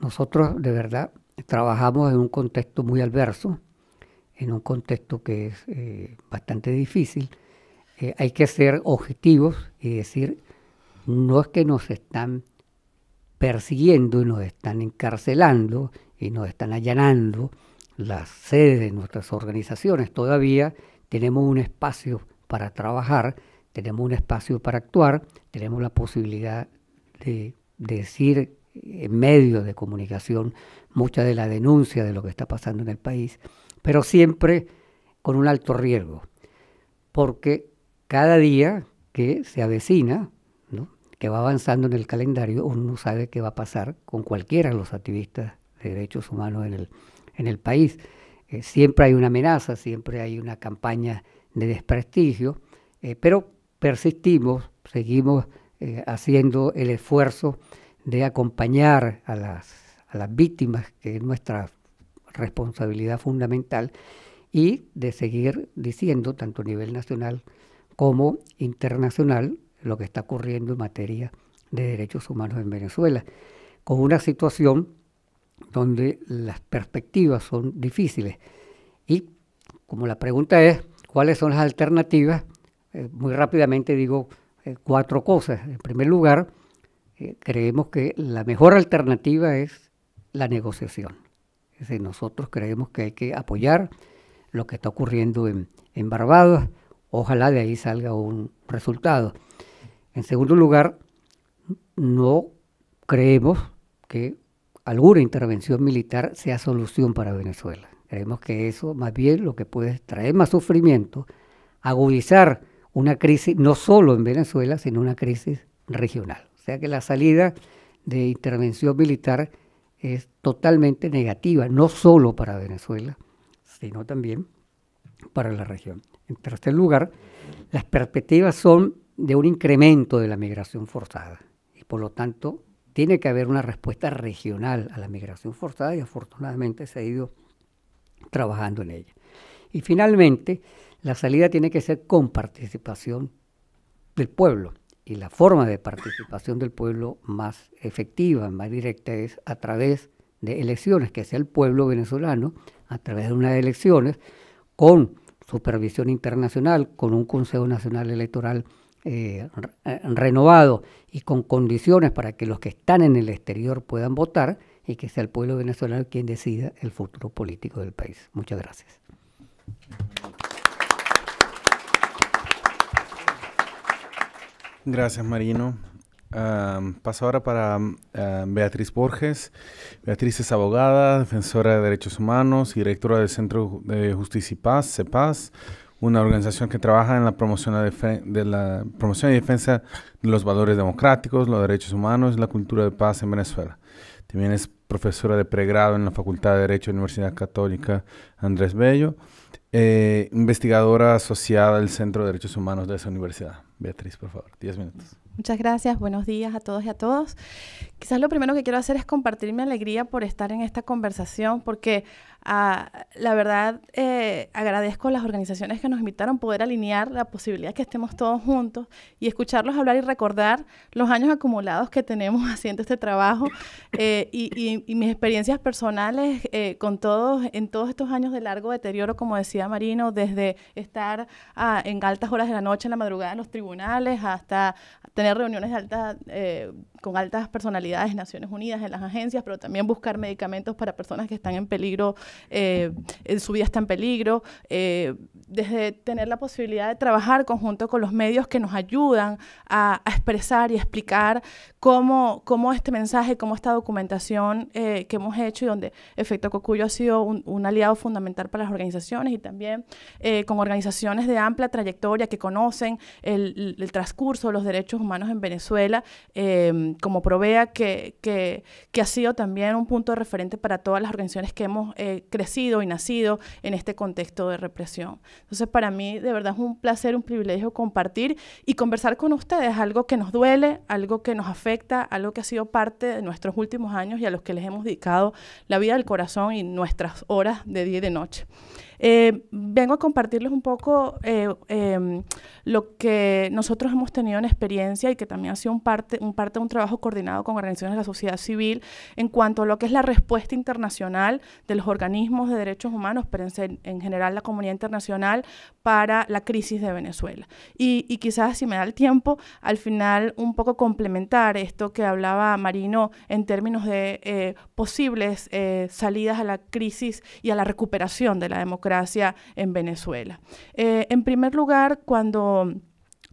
Nosotros de verdad trabajamos en un contexto muy adverso, en un contexto que es bastante difícil. hay que ser objetivos y decir no es que nos están persiguiendo y nos están encarcelando y nos están allanando las sedes de nuestras organizaciones. Todavía tenemos un espacio para trabajar, tenemos un espacio para actuar, tenemos la posibilidad de decir en medios de comunicación mucha de la denuncia de lo que está pasando en el país, pero siempre con un alto riesgo, porque cada día que se avecina que va avanzando en el calendario, uno no sabe qué va a pasar con cualquiera de los activistas de derechos humanos en el, en el país. Eh, siempre hay una amenaza, siempre hay una campaña de desprestigio, eh, pero persistimos, seguimos eh, haciendo el esfuerzo de acompañar a las, a las víctimas, que es nuestra responsabilidad fundamental, y de seguir diciendo, tanto a nivel nacional como internacional, lo que está ocurriendo en materia de derechos humanos en Venezuela, con una situación donde las perspectivas son difíciles. Y como la pregunta es, ¿cuáles son las alternativas? Eh, muy rápidamente digo eh, cuatro cosas. En primer lugar, eh, creemos que la mejor alternativa es la negociación. nosotros creemos que hay que apoyar lo que está ocurriendo en Barbados. Ojalá de ahí salga un resultado. En segundo lugar, no creemos que alguna intervención militar sea solución para Venezuela. Creemos que eso más bien lo que puede traer más sufrimiento, agudizar una crisis no solo en Venezuela, sino una crisis regional. O sea que la salida de intervención militar es totalmente negativa, no solo para Venezuela, sino también para la región. En tercer lugar, las perspectivas son de un incremento de la migración forzada. Y por lo tanto, tiene que haber una respuesta regional a la migración forzada y afortunadamente se ha ido trabajando en ella. Y finalmente, la salida tiene que ser con participación del pueblo. Y la forma de participación del pueblo más efectiva, más directa, es a través de elecciones, que sea el pueblo venezolano, a través de unas elecciones, con supervisión internacional, con un Consejo Nacional Electoral eh, eh, renovado y con condiciones para que los que están en el exterior puedan votar y que sea el pueblo venezolano quien decida el futuro político del país. Muchas gracias. Gracias, Marino. Ah, paso ahora para ah, Beatriz Borges. Beatriz es abogada, defensora de derechos humanos y directora del Centro de Justicia y Paz, CEPAS una organización que trabaja en la promoción, de la promoción y defensa de los valores democráticos, los derechos humanos y la cultura de paz en Venezuela. También es profesora de pregrado en la Facultad de Derecho de la Universidad Católica Andrés Bello, eh, investigadora asociada del Centro de Derechos Humanos de esa universidad. Beatriz, por favor, 10 minutos. Muchas gracias, buenos días a todos y a todos. Quizás lo primero que quiero hacer es compartir mi alegría por estar en esta conversación, porque ah, la verdad eh, agradezco a las organizaciones que nos invitaron poder alinear la posibilidad que estemos todos juntos y escucharlos hablar y recordar los años acumulados que tenemos haciendo este trabajo eh, y, mis experiencias personales eh, con todos en todos estos años de largo deterioro, como decía Marino, desde estar ah, en altas horas de la noche, en la madrugada, en los tribunales hasta tener reuniones de alta eh, con altas personalidades de Naciones Unidas en las agencias, pero también buscar medicamentos para personas que están en peligro, eh, su vida está en peligro, eh, desde tener la posibilidad de trabajar conjunto con los medios que nos ayudan a, expresar y explicar cómo, cómo este mensaje, cómo esta documentación eh, que hemos hecho y donde Efecto Cocuyo ha sido un, aliado fundamental para las organizaciones y también con organizaciones de amplia trayectoria que conocen el, transcurso de los derechos humanos en Venezuela como Provea, que, ha sido también un punto de referente para todas las organizaciones que hemos eh, crecido y nacido en este contexto de represión. Entonces, para mí, de verdad es un placer, un privilegio compartir y conversar con ustedes algo que nos duele, algo que nos afecta, algo que ha sido parte de nuestros últimos años y a los que les hemos dedicado la vida del corazón y nuestras horas de día y de noche. Eh, vengo a compartirles un poco eh, em, lo que nosotros hemos tenido en experiencia y que también ha sido un parte, un parte de un trabajo coordinado con organizaciones de la sociedad civil en cuanto a lo que es la respuesta internacional de los organismos de derechos humanos, pero en, general la comunidad internacional, para la crisis de Venezuela. Y, y quizás, si me da el tiempo, al final un poco complementar esto que hablaba Marino en términos de eh, posibles salidas a la crisis y a la recuperación de la democracia en Venezuela. Eh, en primer lugar, cuando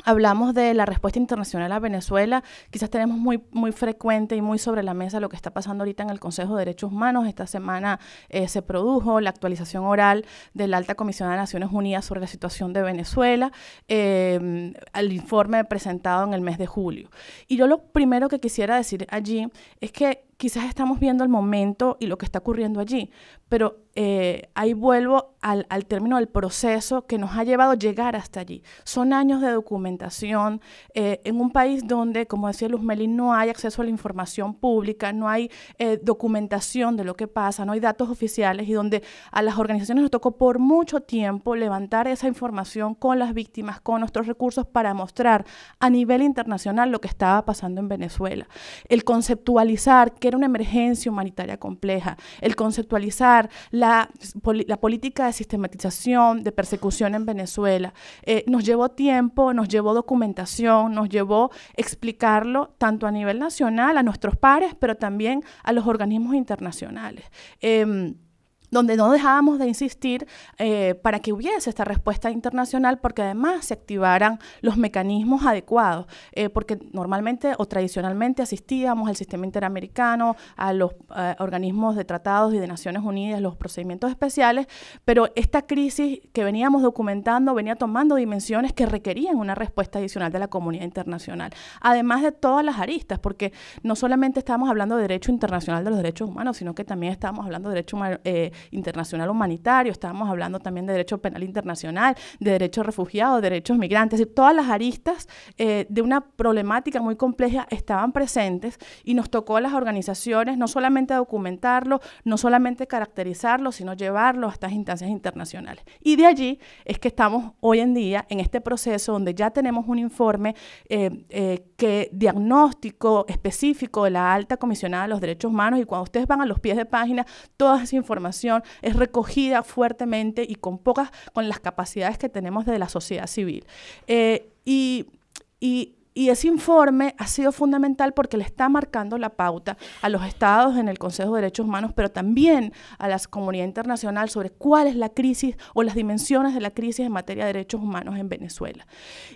hablamos de la respuesta internacional a Venezuela, quizás tenemos muy, muy frecuente y muy sobre la mesa lo que está pasando ahorita en el Consejo de Derechos Humanos. Esta semana eh, se produjo la actualización oral de la Alta Comisión de Naciones Unidas sobre la situación de Venezuela, em, al informe presentado en el mes de julio. Y yo lo primero que quisiera decir allí es que quizás estamos viendo el momento y lo que está ocurriendo allí, pero eh, ahí vuelvo al, término del proceso que nos ha llevado a llegar hasta allí. Son años de documentación eh, en un país donde, como decía Luz Meli, no hay acceso a la información pública, no hay eh, documentación de lo que pasa, no hay datos oficiales y donde a las organizaciones nos tocó por mucho tiempo levantar esa información con las víctimas, con nuestros recursos para mostrar a nivel internacional lo que estaba pasando en Venezuela. El conceptualizar que una emergencia humanitaria compleja, el conceptualizar la, política de sistematización, de persecución en Venezuela. Eh, nos llevó tiempo, nos llevó documentación, nos llevó explicarlo tanto a nivel nacional, a nuestros pares, pero también a los organismos internacionales. Em, donde no dejábamos de insistir eh, para que hubiese esta respuesta internacional, porque además se activaran los mecanismos adecuados, eh, porque normalmente o tradicionalmente asistíamos al sistema interamericano, a los organismos de tratados y de Naciones Unidas, los procedimientos especiales, pero esta crisis que veníamos documentando venía tomando dimensiones que requerían una respuesta adicional de la comunidad internacional, además de todas las aristas, porque no solamente estábamos hablando de derecho internacional de los derechos humanos, sino que también estábamos hablando de derecho humano, eh, internacional humanitario, estábamos hablando también de derecho penal internacional, de derecho refugiado, derechos migrantes, todas las aristas eh, de una problemática muy compleja estaban presentes y nos tocó a las organizaciones no solamente documentarlo, no solamente caracterizarlo, sino llevarlo a estas instancias internacionales. Y de allí es que estamos hoy en día en este proceso donde ya tenemos un informe eh, eh, que diagnóstico específico de la alta comisionada de los derechos humanos y cuando ustedes van a los pies de página, toda esa información es recogida fuertemente y con pocas, con las capacidades que tenemos de la sociedad civil. Eh, y y ese informe ha sido fundamental porque le está marcando la pauta a los estados en el Consejo de Derechos Humanos, pero también a la comunidad internacional sobre cuál es la crisis o las dimensiones de la crisis en materia de derechos humanos en Venezuela.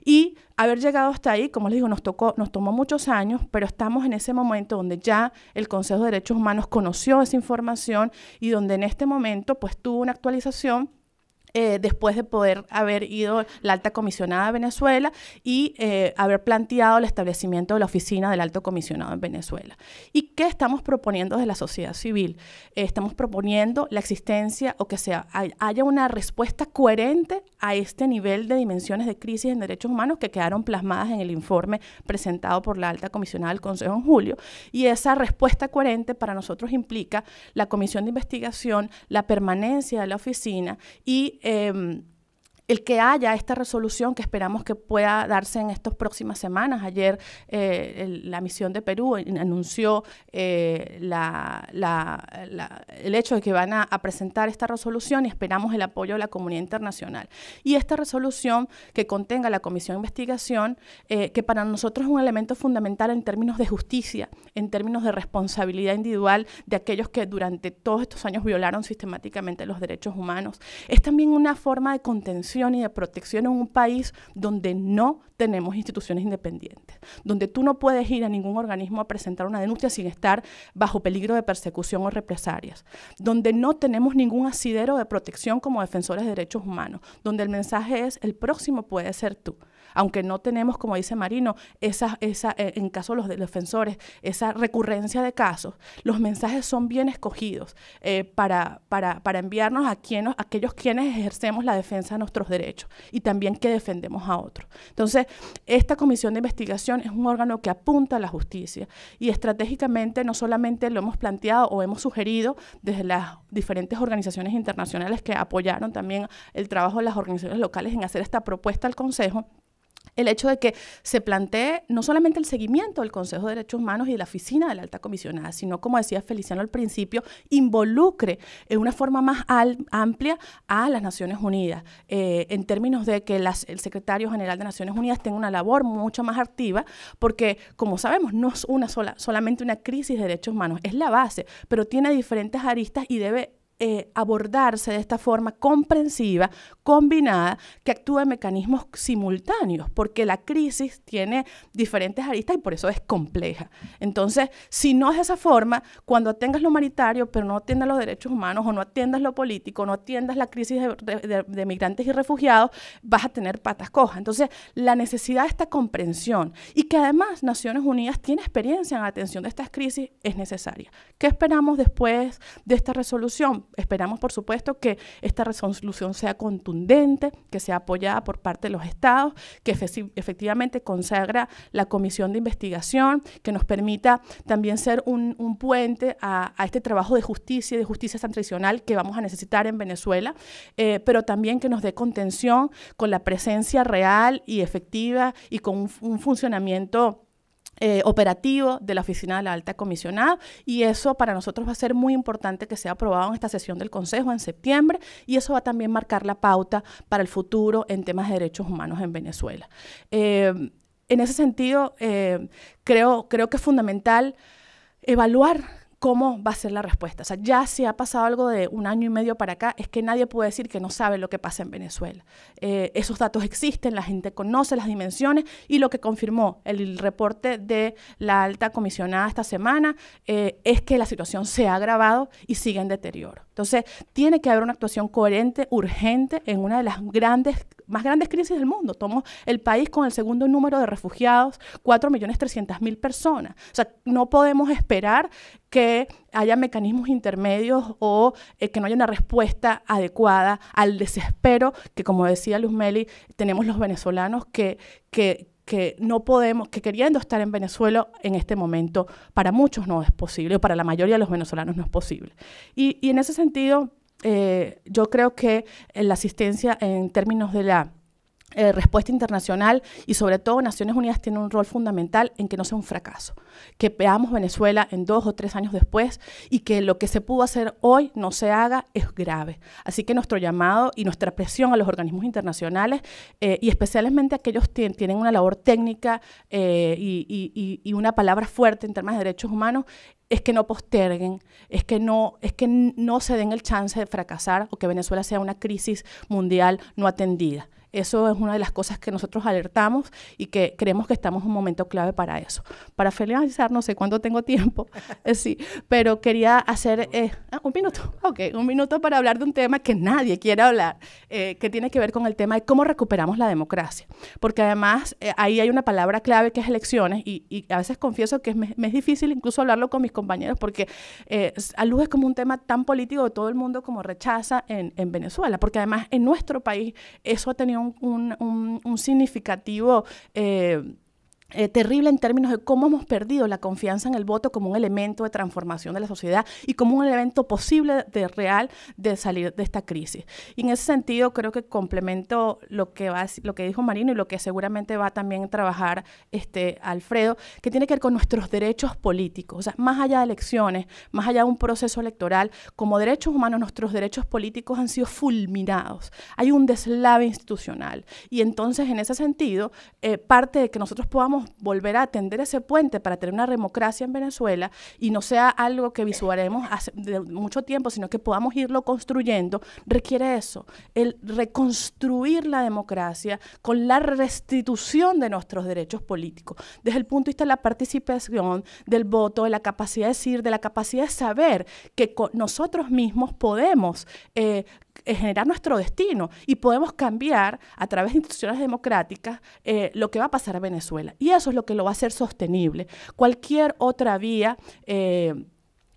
Y haber llegado hasta ahí, como les digo, nos, tocó, nos tomó muchos años, pero estamos en ese momento donde ya el Consejo de Derechos Humanos conoció esa información y donde en este momento pues tuvo una actualización eh, después de poder haber ido la alta comisionada a Venezuela y eh, haber planteado el establecimiento de la oficina del alto comisionado en Venezuela. ¿Y qué estamos proponiendo desde la sociedad civil? Eh, estamos proponiendo la existencia o que sea, haya una respuesta coherente a este nivel de dimensiones de crisis en derechos humanos que quedaron plasmadas en el informe presentado por la alta comisionada del Consejo en julio. Y esa respuesta coherente para nosotros implica la comisión de investigación, la permanencia de la oficina y eh, el que haya esta resolución que esperamos que pueda darse en estas próximas semanas. Ayer eh, la misión de Perú anunció eh, el hecho de que van a, presentar esta resolución y esperamos el apoyo de la comunidad internacional. Y esta resolución que contenga la Comisión de Investigación, eh, que para nosotros es un elemento fundamental en términos de justicia, en términos de responsabilidad individual de aquellos que durante todos estos años violaron sistemáticamente los derechos humanos, es también una forma de contención y de protección en un país donde no tenemos instituciones independientes, donde tú no puedes ir a ningún organismo a presentar una denuncia sin estar bajo peligro de persecución o represalias, donde no tenemos ningún asidero de protección como defensores de derechos humanos, donde el mensaje es el próximo puede ser tú aunque no tenemos, como dice Marino, esa, esa, eh, en caso de los defensores, esa recurrencia de casos, los mensajes son bien escogidos eh, para, para, para, enviarnos a, quienes, a aquellos quienes ejercemos la defensa de nuestros derechos y también que defendemos a otros. Entonces, esta comisión de investigación es un órgano que apunta a la justicia y estratégicamente no solamente lo hemos planteado o hemos sugerido desde las diferentes organizaciones internacionales que apoyaron también el trabajo de las organizaciones locales en hacer esta propuesta al Consejo, el hecho de que se plantee no solamente el seguimiento del Consejo de Derechos Humanos y la Oficina de la Alta Comisionada, sino, como decía Feliciano al principio, involucre en una forma más amplia a las Naciones Unidas, eh, en términos de que el secretario general de Naciones Unidas tenga una labor mucho más activa, porque, como sabemos, no es una sola, solamente una crisis de derechos humanos, es la base, pero tiene diferentes aristas y debe eh, abordarse de esta forma comprensiva, combinada, que actúe en mecanismos simultáneos, porque la crisis tiene diferentes aristas y por eso es compleja. Entonces, si no es de esa forma, cuando tengas lo humanitario, pero no atiendas los derechos humanos o no atiendas lo político, no atiendas la crisis de, de migrantes y refugiados, vas a tener patas cojas. Entonces, la necesidad de esta comprensión y que además Naciones Unidas tiene experiencia en la atención de estas crisis es necesaria. ¿Qué esperamos después de esta resolución? esperamos, por supuesto, que esta resolución sea contundente, que sea apoyada por parte de los estados, que efectivamente consagra la comisión de investigación, que nos permita también ser un, puente a, este trabajo de justicia y de justicia tradicional que vamos a necesitar en Venezuela, eh, pero también que nos dé contención con la presencia real y efectiva y con un funcionamiento eh, operativo de la Oficina de la Alta Comisionada y eso para nosotros va a ser muy importante que sea aprobado en esta sesión del Consejo en septiembre y eso va a también marcar la pauta para el futuro en temas de derechos humanos en Venezuela. Eh, en ese sentido, eh, creo, creo que es fundamental evaluar cómo va a ser la respuesta. O sea, ya se ha pasado algo de un año y medio para acá, es que nadie puede decir que no sabe lo que pasa en Venezuela. Eh, esos datos existen, la gente conoce las dimensiones y lo que confirmó el reporte de la alta comisionada esta semana eh, es que la situación se ha agravado y sigue en deterioro. Entonces, tiene que haber una actuación coherente, urgente, en una de las grandes más grandes crisis del mundo. Tomo el país con el segundo número de refugiados, 4.300.000 personas. O sea, no podemos esperar que haya mecanismos intermedios o eh, que no haya una respuesta adecuada al desespero que, como decía Luz Meli, tenemos los venezolanos que, que, que no podemos, que queriendo estar en Venezuela en este momento, para muchos no es posible, o para la mayoría de los venezolanos no es posible. Y, y en ese sentido, eh, yo creo que la asistencia en términos de la eh, respuesta internacional y sobre todo Naciones Unidas tiene un rol fundamental en que no sea un fracaso, que veamos Venezuela en dos o tres años después y que lo que se pudo hacer hoy no se haga es grave. Así que nuestro llamado y nuestra presión a los organismos internacionales eh, y especialmente aquellos que tienen una labor técnica eh, y, y una palabra fuerte en temas de derechos humanos es que no posterguen, es que no, es que no se den el chance de fracasar o que Venezuela sea una crisis mundial no atendida. Eso es una de las cosas que nosotros alertamos y que creemos que estamos en un momento clave para eso. Para finalizar, no sé cuánto tengo tiempo, eh, sí, pero quería hacer un minuto, eh, ah, un minuto para hablar de un tema que nadie quiere hablar, eh, que tiene que ver con el tema de cómo recuperamos la democracia. Porque además ahí hay una palabra clave que es elecciones y, a veces confieso que me, es difícil incluso hablarlo con mis compañeros porque a luz es como un tema tan político que todo el mundo como rechaza en, en Venezuela, porque además en nuestro país eso ha tenido un, significativo eh, eh, terrible en términos de cómo hemos perdido la confianza en el voto como un elemento de transformación de la sociedad y como un elemento posible de real de salir de esta crisis. Y en ese sentido creo que complemento lo que, va, lo que dijo Marino y lo que seguramente va también a trabajar este, Alfredo, que tiene que ver con nuestros derechos políticos. O sea, más allá de elecciones, más allá de un proceso electoral, como derechos humanos nuestros derechos políticos han sido fulminados. Hay un deslave institucional. Y entonces en ese sentido, eh, parte de que nosotros podamos volver a atender ese puente para tener una democracia en Venezuela y no sea algo que visuaremos hace mucho tiempo, sino que podamos irlo construyendo, requiere eso, el reconstruir la democracia con la restitución de nuestros derechos políticos, desde el punto de vista de la participación, del voto, de la capacidad de decir, de la capacidad de saber que nosotros mismos podemos eh, eh, generar nuestro destino y podemos cambiar a través de instituciones democráticas eh, lo que va a pasar a Venezuela. Y eso es lo que lo va a hacer sostenible. Cualquier otra vía... Eh,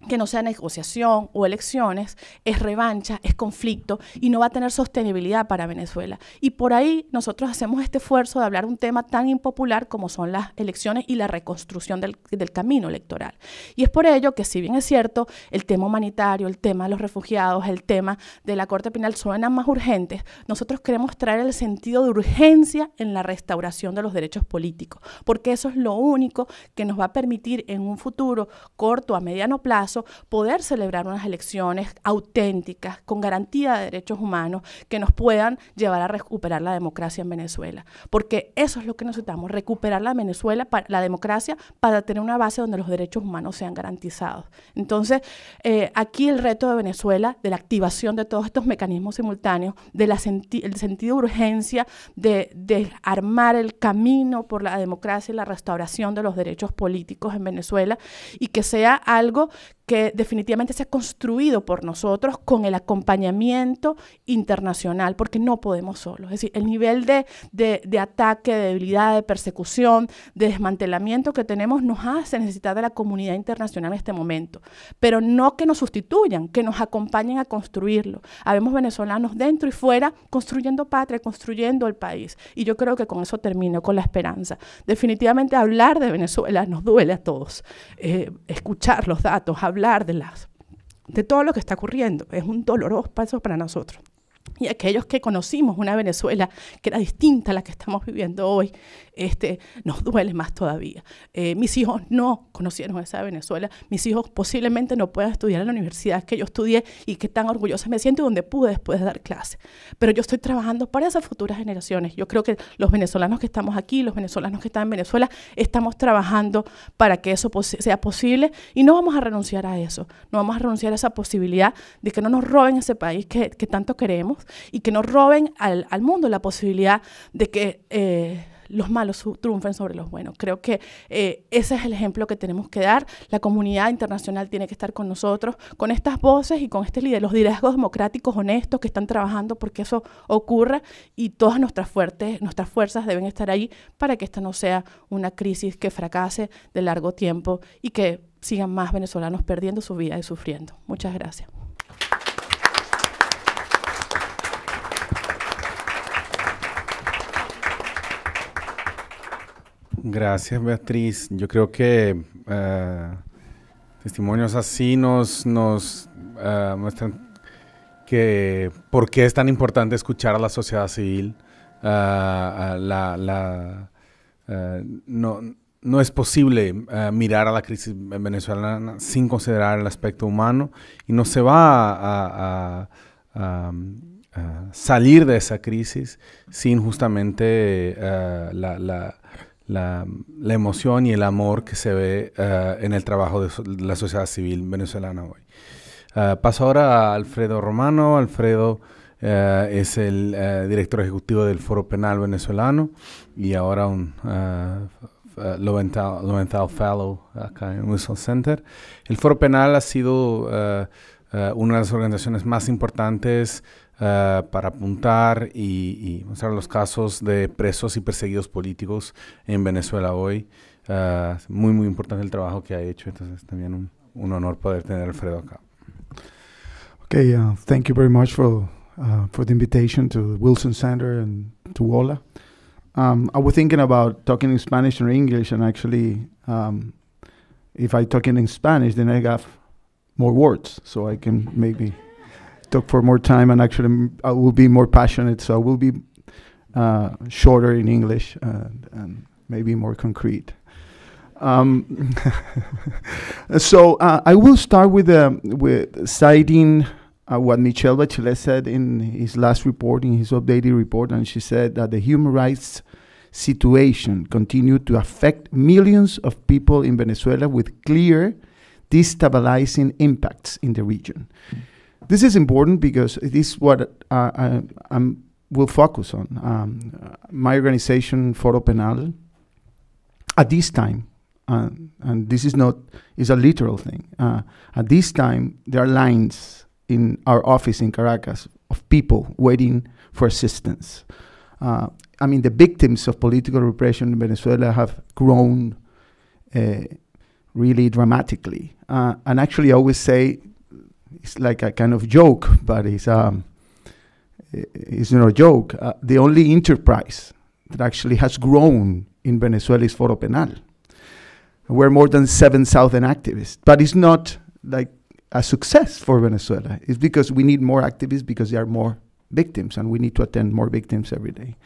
que no sea negociación o elecciones, es revancha, es conflicto y no va a tener sostenibilidad para Venezuela. Y por ahí nosotros hacemos este esfuerzo de hablar un tema tan impopular como son las elecciones y la reconstrucción del, del camino electoral. Y es por ello que, si bien es cierto, el tema humanitario, el tema de los refugiados, el tema de la Corte Penal suenan más urgentes, nosotros queremos traer el sentido de urgencia en la restauración de los derechos políticos, porque eso es lo único que nos va a permitir en un futuro corto a mediano plazo, poder celebrar unas elecciones auténticas, con garantía de derechos humanos, que nos puedan llevar a recuperar la democracia en Venezuela. Porque eso es lo que necesitamos, recuperar la Venezuela, la democracia, para tener una base donde los derechos humanos sean garantizados. Entonces, eh, aquí el reto de Venezuela, de la activación de todos estos mecanismos simultáneos, del la el sentido de urgencia de, de armar el camino por la democracia y la restauración de los derechos políticos en Venezuela, y que sea algo que definitivamente se ha construido por nosotros con el acompañamiento internacional, porque no podemos solos. Es decir, el nivel de, de, de, ataque, de debilidad, de persecución, de desmantelamiento que tenemos nos hace necesitar de la comunidad internacional en este momento, pero no que nos sustituyan, que nos acompañen a construirlo. Habemos venezolanos dentro y fuera construyendo patria, construyendo el país. Y yo creo que con eso termino, con la esperanza. Definitivamente hablar de Venezuela nos duele a todos. Eh, escuchar los datos, hablar hablar de, las, de todo lo que está ocurriendo. Es un doloroso paso para nosotros y aquellos que conocimos una Venezuela que era distinta a la que estamos viviendo hoy, este, nos duele más todavía. Eh, mis hijos no conocieron esa Venezuela, mis hijos posiblemente no puedan estudiar en la universidad que yo estudié y que tan orgullosa me siento y donde pude después de dar clase. Pero yo estoy trabajando para esas futuras generaciones. Yo creo que los venezolanos que estamos aquí, los venezolanos que están en Venezuela, estamos trabajando para que eso sea posible y no vamos a renunciar a eso, no vamos a renunciar a esa posibilidad de que no nos roben ese país que tanto queremos y que nos roben al, mundo la posibilidad de que eh, los malos triunfen sobre los buenos. Creo que eh, ese es el ejemplo que tenemos que dar. La comunidad internacional tiene que estar con nosotros, con estas voces y con este líder, los liderazgos democráticos honestos que están trabajando porque eso ocurra y todas nuestras, fuertes, nuestras fuerzas deben estar ahí para que esta no sea una crisis que fracase de largo tiempo y que sigan más venezolanos perdiendo su vida y sufriendo. Muchas gracias. Gracias, Beatriz. Yo creo que eh, testimonios así nos, nos eh, muestran que por qué es tan importante escuchar a la sociedad civil. Eh, no, no es posible mirar a la crisis venezolana sin considerar el aspecto humano y no se va a, salir de esa crisis sin justamente la, la, la, emoción y el amor que se ve eh, en el trabajo de la sociedad civil venezolana hoy. Eh, paso ahora a Alfredo Romano. Alfredo eh, es el director ejecutivo del Foro Penal Venezolano y ahora un lovental Fellow acá en Wilson Center. El Foro Penal ha sido una de las organizaciones más importantes eh, para apuntar y, y, mostrar los casos de presos y perseguidos políticos en Venezuela hoy. Uh, muy, muy importante el trabajo que ha hecho. Entonces, también un, honor poder tener a Alfredo acá. Okay, uh, thank you very much for uh, for the invitation to Wilson Center and to Ola Um, I was thinking about talking in Spanish or English, and actually, um, if I talk in Spanish, then I have more words, so I can maybe. talk for more time, and actually mm, I will be more passionate, so I will be uh, shorter in English and, uh, and maybe more concrete. Um, so uh, I will start with um, with citing uh, what Michelle Bachelet said in his last report, in his updated report, and she said that the human rights situation continued to affect millions of people in Venezuela with clear destabilizing impacts in the region. Mm. This is important because it is what uh, I, am will focus on. Um, my organization, Foro Penal, at this time, uh, and this is not is a literal thing. Uh, at this time, there are lines in our office in Caracas of people waiting for assistance. Uh, I mean, the victims of political repression in Venezuela have grown uh, really dramatically. Uh, and actually, I always say it's like a kind of joke, but it's um, it's not a joke. Uh, the only enterprise that actually has grown in Venezuela is Foro Penal. We're more than 7,000 activists, but it's not like a success for Venezuela. It's because we need more activists because there are more victims, and we need to attend more victims every day.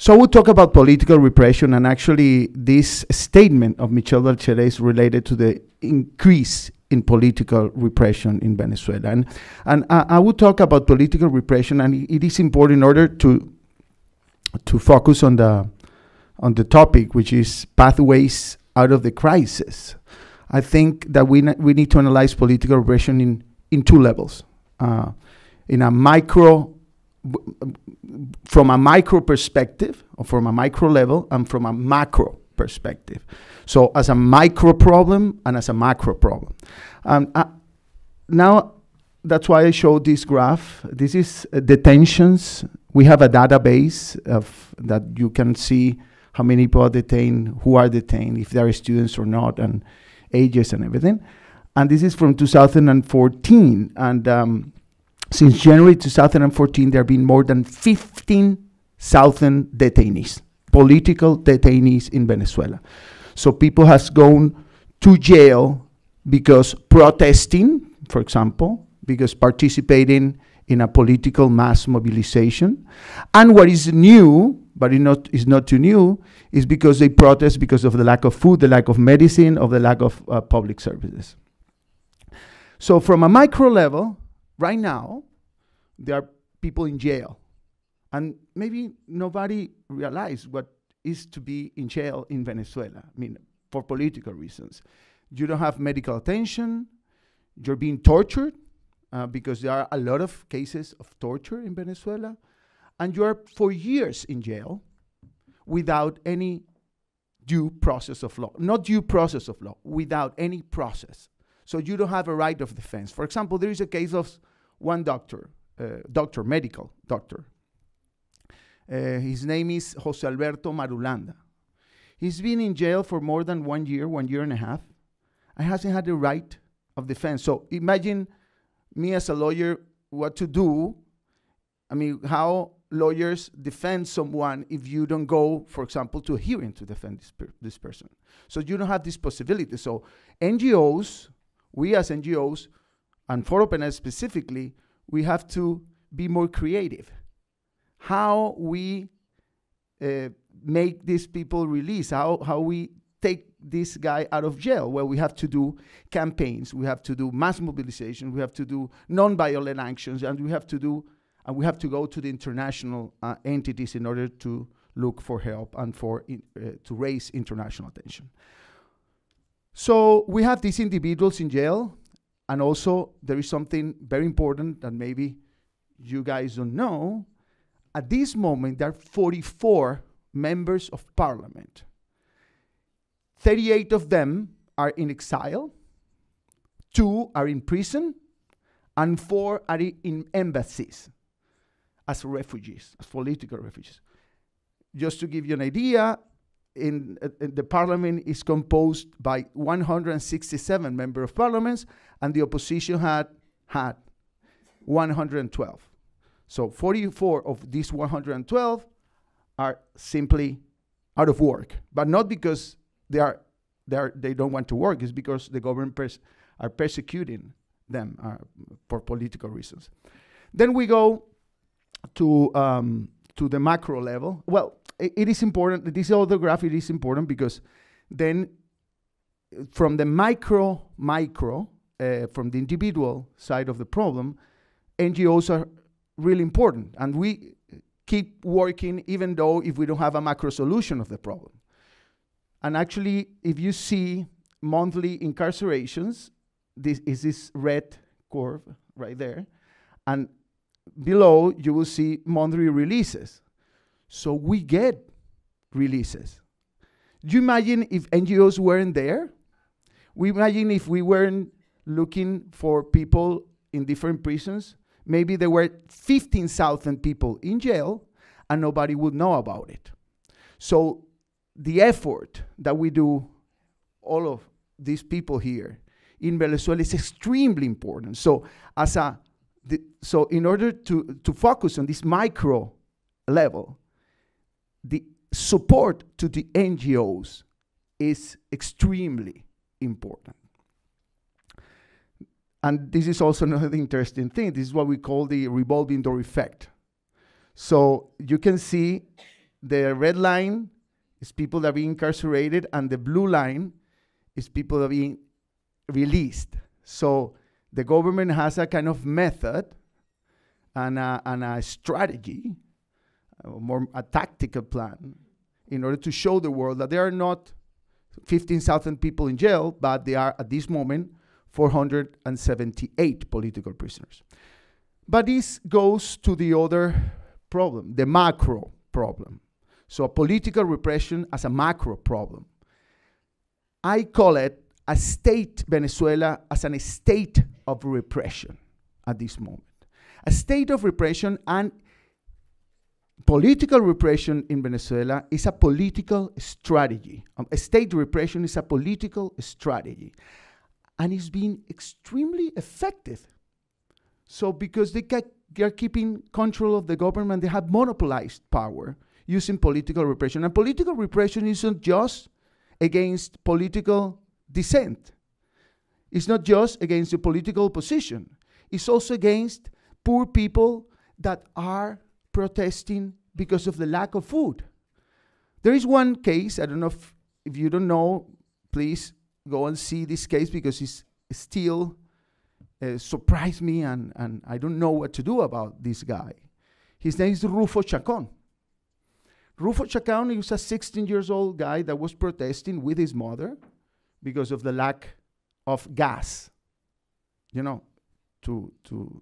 So we'll talk about political repression, and actually, this statement of Michel Bachelet is related to the increase in political repression in Venezuela. And, and I, I would talk about political repression, and it is important in order to to focus on the on the topic, which is pathways out of the crisis. I think that we we need to analyze political repression in in two levels, uh, in a micro. From a micro perspective, or from a micro level, and from a macro perspective. So as a micro problem and as a macro problem. Um, uh, now, that's why I showed this graph. This is uh, detentions. We have a database of that you can see how many people are detained, who are detained, if they are students or not, and ages and everything. And this is from 2014. And um, since January 2014, there have been more than 15,000 detainees political detainees in Venezuela. So people has gone to jail because protesting, for example, because participating in a political mass mobilization. And what is new, but it not, is not too new, is because they protest because of the lack of food, the lack of medicine, of the lack of uh, public services. So from a micro level, right now, there are people in jail and maybe nobody realized what is to be in jail in Venezuela, I mean, for political reasons. You don't have medical attention, you're being tortured, uh, because there are a lot of cases of torture in Venezuela, and you are for years in jail without any due process of law. Not due process of law, without any process. So you don't have a right of defense. For example, there is a case of one doctor, uh, doctor, medical doctor, Eh, his name is Jose Alberto Marulanda. He's been in jail for more than one year, one year and a half, I hasn't had the right of defense. So imagine me as a lawyer what to do. I mean, how lawyers defend someone if you don't go, for example, to a hearing to defend this, per this person. So you don't have this possibility. So NGOs, we as NGOs, and for OpenEd specifically, we have to be more creative how we uh, make these people release, how, how we take this guy out of jail, where we have to do campaigns, we have to do mass mobilization, we have to do non-violent actions, and we have to do, and we have to go to the international uh, entities in order to look for help and for in, uh, to raise international attention. So we have these individuals in jail, and also there is something very important that maybe you guys don't know, at this moment, there are 44 members of parliament. 38 of them are in exile, two are in prison, and four are in embassies as refugees, as political refugees. Just to give you an idea, in, uh, in the parliament is composed by 167 member of parliaments, and the opposition had had 112. So 44 of these 112 are simply out of work, but not because they are they are they don't want to work. It's because the government pers are persecuting them uh, for political reasons. Then we go to um, to the macro level. Well, it, it is important. This other graph it is important because then from the micro micro uh, from the individual side of the problem, NGOs are really important. And we keep working even though if we don't have a macro solution of the problem. And actually, if you see monthly incarcerations, this is this red curve right there. And below, you will see monthly releases. So we get releases. Do you imagine if NGOs weren't there? We imagine if we weren't looking for people in different prisons maybe there were 15,000 people in jail and nobody would know about it. So the effort that we do, all of these people here in Venezuela, is extremely important. So as a the, so in order to, to focus on this micro level, the support to the NGOs is extremely important. And this is also another interesting thing. This is what we call the revolving door effect. So you can see the red line is people that are being incarcerated, and the blue line is people that are being released. So the government has a kind of method and a, and a strategy, a uh, more a tactical plan, in order to show the world that there are not 15,000 people in jail, but they are at this moment 478 political prisoners. But this goes to the other problem, the macro problem. So political repression as a macro problem. I call it a state Venezuela as an state of repression at this moment. A state of repression and political repression in Venezuela is a political strategy. Um, a state repression is a political strategy and it's been extremely effective. So because they get, they're keeping control of the government, they have monopolized power using political repression. And political repression isn't just against political dissent. It's not just against the political opposition. It's also against poor people that are protesting because of the lack of food. There is one case, I don't know if, if you don't know, please go and see this case because it's still uh, surprised me and, and I don't know what to do about this guy. His name is Rufo Chacon. Rufo Chacon is a 16 years old guy that was protesting with his mother because of the lack of gas, you know, to, to,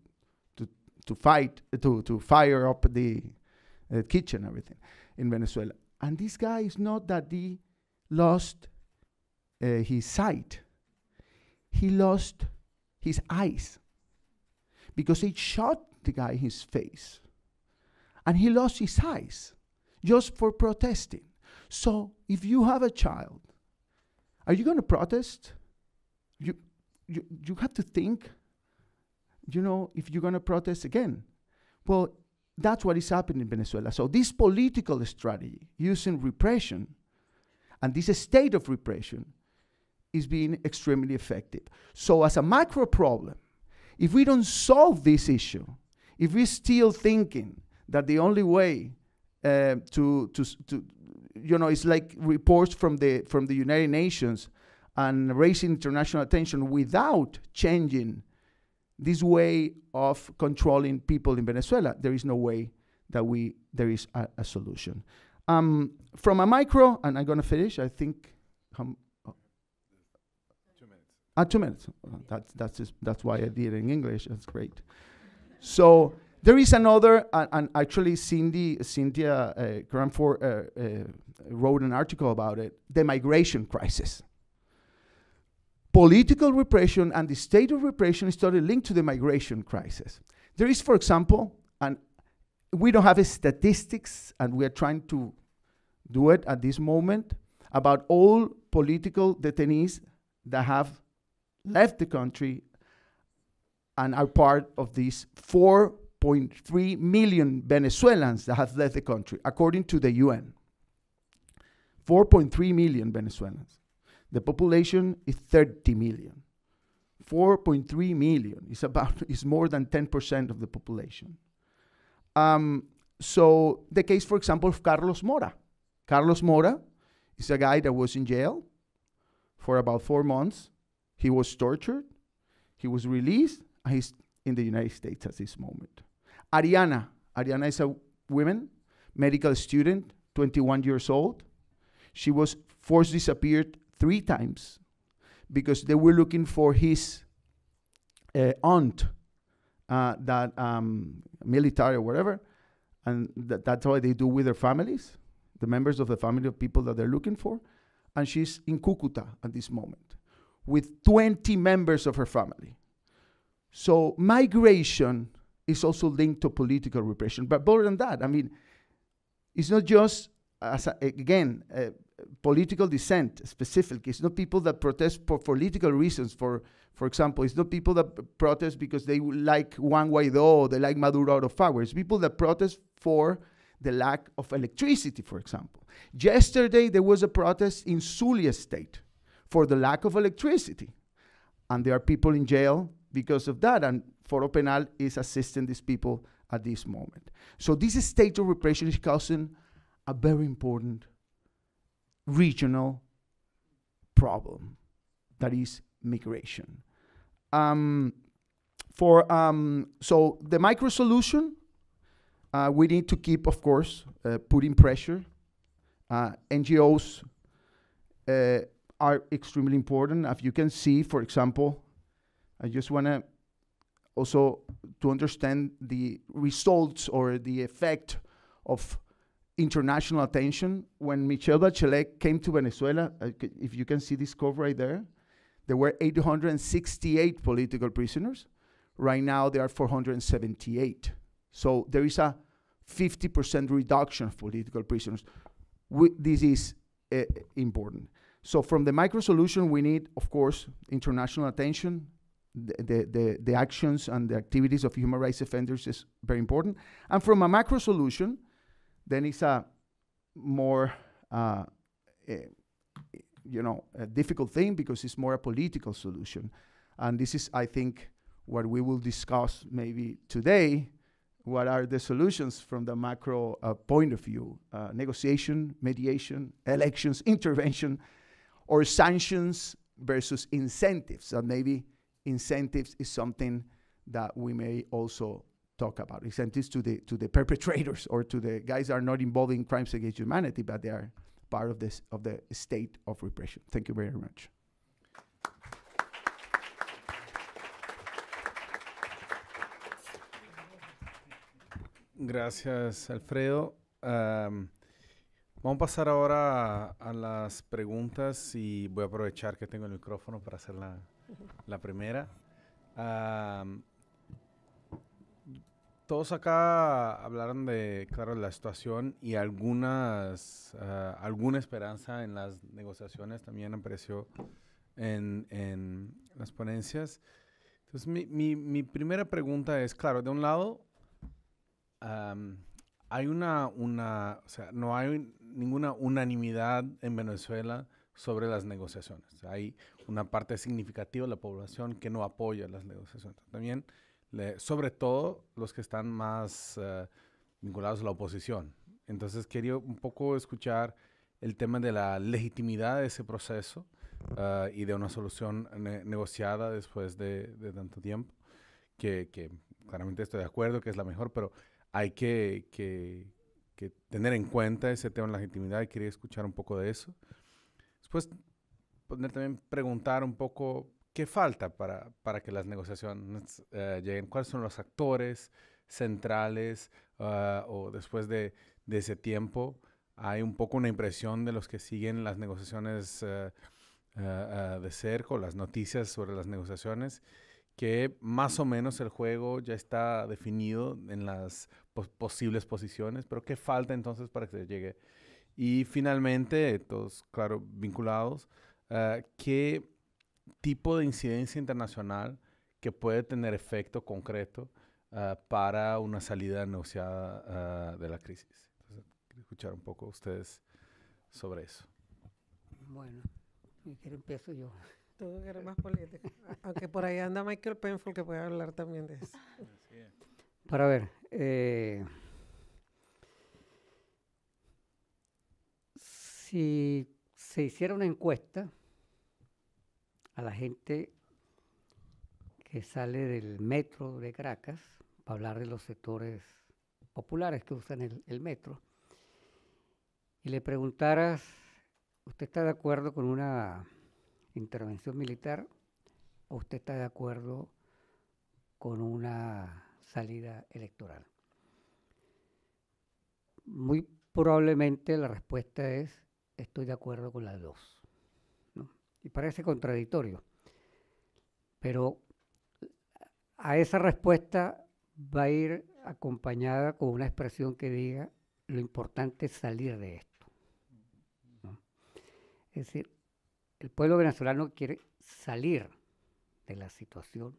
to, to fight, to, to fire up the uh, kitchen, everything in Venezuela. And this guy is not that he lost uh, his sight. He lost his eyes because it shot the guy in his face. And he lost his eyes just for protesting. So if you have a child, are you going to protest? You, you, you have to think, you know, if you're going to protest again. Well, that's what is happening in Venezuela. So this political strategy using repression and this state of repression is being extremely effective. So, as a macro problem, if we don't solve this issue, if we're still thinking that the only way uh, to, to, to, you know, it's like reports from the, from the United Nations and raising international attention without changing this way of controlling people in Venezuela, there is no way that we, there is a, a solution. Um, from a micro, and I'm going to finish, I think um, uh, two minutes. That's, that's, just, that's why I did it in English. That's great. So there is another, uh, and actually Cindy, Cynthia uh, Granford uh, uh, wrote an article about it, the migration crisis. Political repression and the state of repression is totally linked to the migration crisis. There is, for example, and we don't have statistics, and we are trying to do it at this moment, about all political detainees that have left the country and are part of these 4.3 million Venezuelans that have left the country, according to the UN. 4.3 million Venezuelans. The population is 30 million. 4.3 million is about is more than 10% of the population. Um, so the case, for example, of Carlos Mora. Carlos Mora is a guy that was in jail for about four months he was tortured, he was released, and he's in the United States at this moment. Ariana, Ariana is a woman, medical student, 21 years old. She was forced disappeared three times because they were looking for his uh, aunt, uh, that um, military or whatever, and th- that's what they do with their families, the members of the family of people that they're looking for. And she's in Cucuta at this moment with 20 members of her family. So migration is also linked to political repression. But more than that, I mean, it's not just, as a, again, uh, political dissent specifically. It's not people that protest for political reasons. For for example, it's not people that protest because they like Juan Guaido, they like Maduro out of power. It's people that protest for the lack of electricity, for example. Yesterday there was a protest in Zulia State for the lack of electricity. And there are people in jail because of that. And Foro Penal is assisting these people at this moment. So this state of repression is causing a very important regional problem that is migration. Um, for um, so the micro solution, uh, we need to keep, of course, uh, putting pressure. Uh, NGOs uh, are extremely important. As you can see, for example, I just want to also to understand the results or the effect of international attention. When Michelle Bachelet came to Venezuela, if you can see this curve right there, there were 868 political prisoners. Right now, there are 478. So there is a 50% reduction of political prisoners. We, this is uh, important. So from the micro solution, we need, of course, international attention. The, the, the, the actions and the activities of human rights defenders is very important. And from a macro solution, then it's a more, uh, a, eh, you know, a difficult thing because it's more a political solution. And this is, I think, what we will discuss maybe today. What are the solutions from the macro uh, point of view? Uh, negotiation, mediation, elections, intervention, or sanctions versus incentives. So maybe incentives is something that we may also talk about. Incentives to the to the perpetrators or to the guys that are not involved in crimes against humanity, but they are part of this of the state of repression. Thank you very much. Gracias, Alfredo. Um, Vamos a pasar ahora a, las preguntas y voy a aprovechar que tengo el micrófono para hacer la, la primera. todos acá hablaron de, claro, la situación y algunas, ah, alguna esperanza en las negociaciones también apareció en, en las ponencias. Entonces, mi, mi, primera pregunta es, claro, de un lado, hay una, una, o sea, no hay, ninguna unanimidad en Venezuela sobre las negociaciones. Hay una parte significativa de la población que no apoya las negociaciones. También, sobre todo, los que están más eh, vinculados a la oposición. Entonces, quería un poco escuchar el tema de la legitimidad de ese proceso eh, y de una solución negociada después de, tanto tiempo, que, que, claramente estoy de acuerdo que es la mejor, pero hay que, que, que tener en cuenta ese tema de la legitimidad y quería escuchar un poco de eso. Después, poner también preguntar un poco qué falta para, para que las negociaciones eh, lleguen, cuáles son los actores centrales ah, o después de, de, ese tiempo hay un poco una impresión de los que siguen las negociaciones eh, eh, de cerca las noticias sobre las negociaciones que más o menos el juego ya está definido en las posibles posiciones, pero ¿qué falta entonces para que se llegue? Y finalmente, todos, claro, vinculados, eh, ¿qué tipo de incidencia internacional que puede tener efecto concreto eh, para una salida negociada eh, de la crisis? Entonces, escuchar un poco ustedes sobre eso. Bueno, quiero empiezo yo. Todo que era más político. Aunque por ahí anda Michael Penfold que puede hablar también de eso. Para ver, eh, si se hiciera una encuesta a la gente que sale del metro de Caracas, para hablar de los sectores populares que usan el metro, y le preguntaras, ¿usted está de acuerdo con una intervención militar, ¿o usted está de acuerdo con una salida electoral? Muy probablemente la respuesta es estoy de acuerdo con las dos. Y parece contradictorio, pero a esa respuesta va a ir acompañada con una expresión que diga lo importante es salir de esto. Es decir, el pueblo venezolano quiere salir de la situación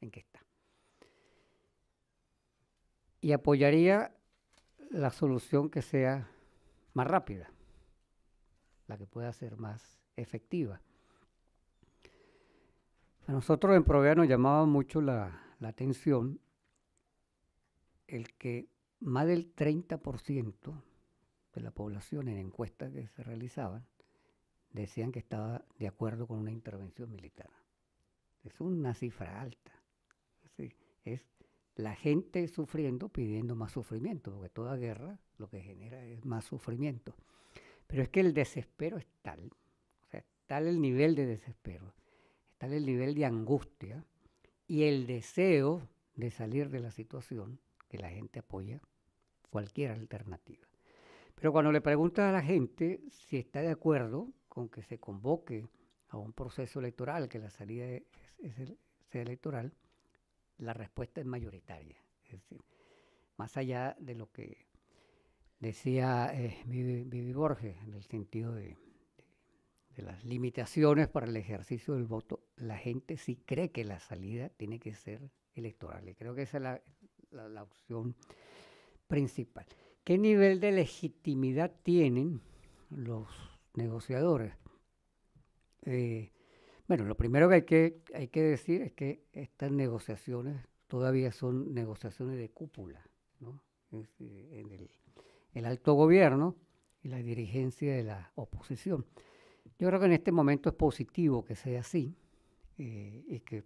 en que está. Y apoyaría la solución que sea más rápida, la que pueda ser más efectiva. A nosotros en Provea nos llamaba mucho la, atención el que más del 30% de la población en encuestas que se realizaban decían que estaba de acuerdo con una intervención militar. Es una cifra alta. es la gente sufriendo pidiendo más sufrimiento, porque toda guerra lo que genera es más sufrimiento. Pero es que el desespero es tal, o sea, tal el nivel de desespero, tal el nivel de angustia y el deseo de salir de la situación que la gente apoya cualquier alternativa. Pero cuando le preguntas a la gente si está de acuerdo con que se convoque a un proceso electoral, que la salida es, sea electoral, la respuesta es mayoritaria. Es decir, más allá de lo que decía eh, Vivi, Borges, en el sentido de, las limitaciones para el ejercicio del voto, la gente sí cree que la salida tiene que ser electoral. Y creo que esa es la, opción principal. ¿Qué nivel de legitimidad tienen los negociadores. Eh, bueno, lo primero que hay, que hay que decir es que estas negociaciones todavía son negociaciones de cúpula, ¿no? Eh, en el, alto gobierno y la dirigencia de la oposición. Yo creo que en este momento es positivo que sea así eh, y que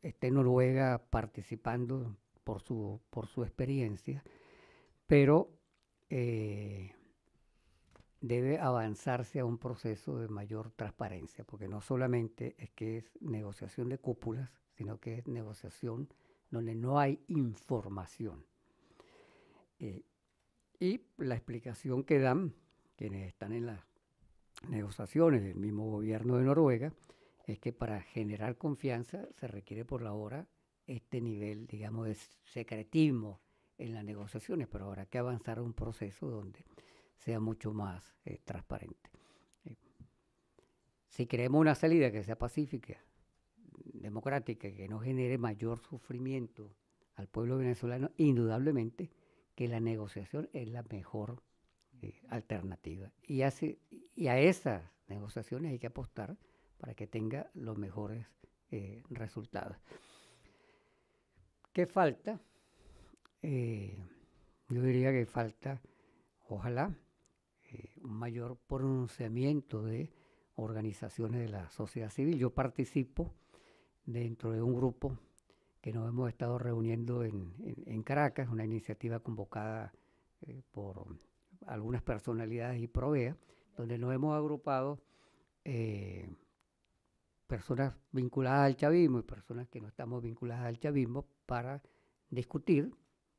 esté Noruega participando por su, por su experiencia, pero debe avanzarse a un proceso de mayor transparencia, porque no solamente es que es negociación de cúpulas, sino que es negociación donde no hay información. Eh, y la explicación que dan quienes están en las negociaciones del mismo gobierno de Noruega es que para generar confianza se requiere por la hora este nivel, digamos, de secretismo en las negociaciones, pero habrá que avanzar a un proceso donde sea mucho más eh, transparente. Eh, si queremos una salida que sea pacífica, democrática, que no genere mayor sufrimiento al pueblo venezolano, indudablemente que la negociación es la mejor eh, alternativa. Y, y a esas negociaciones hay que apostar para que tenga los mejores resultados. ¿Qué falta? yo diría que falta, ojalá, eh, un mayor pronunciamiento de organizaciones de la sociedad civil. Yo participo dentro de un grupo que nos hemos estado reuniendo en, Caracas, una iniciativa convocada eh, por algunas personalidades y Provea, donde nos hemos agrupado eh, personas vinculadas al chavismo y personas que no estamos vinculadas al chavismo para discutir,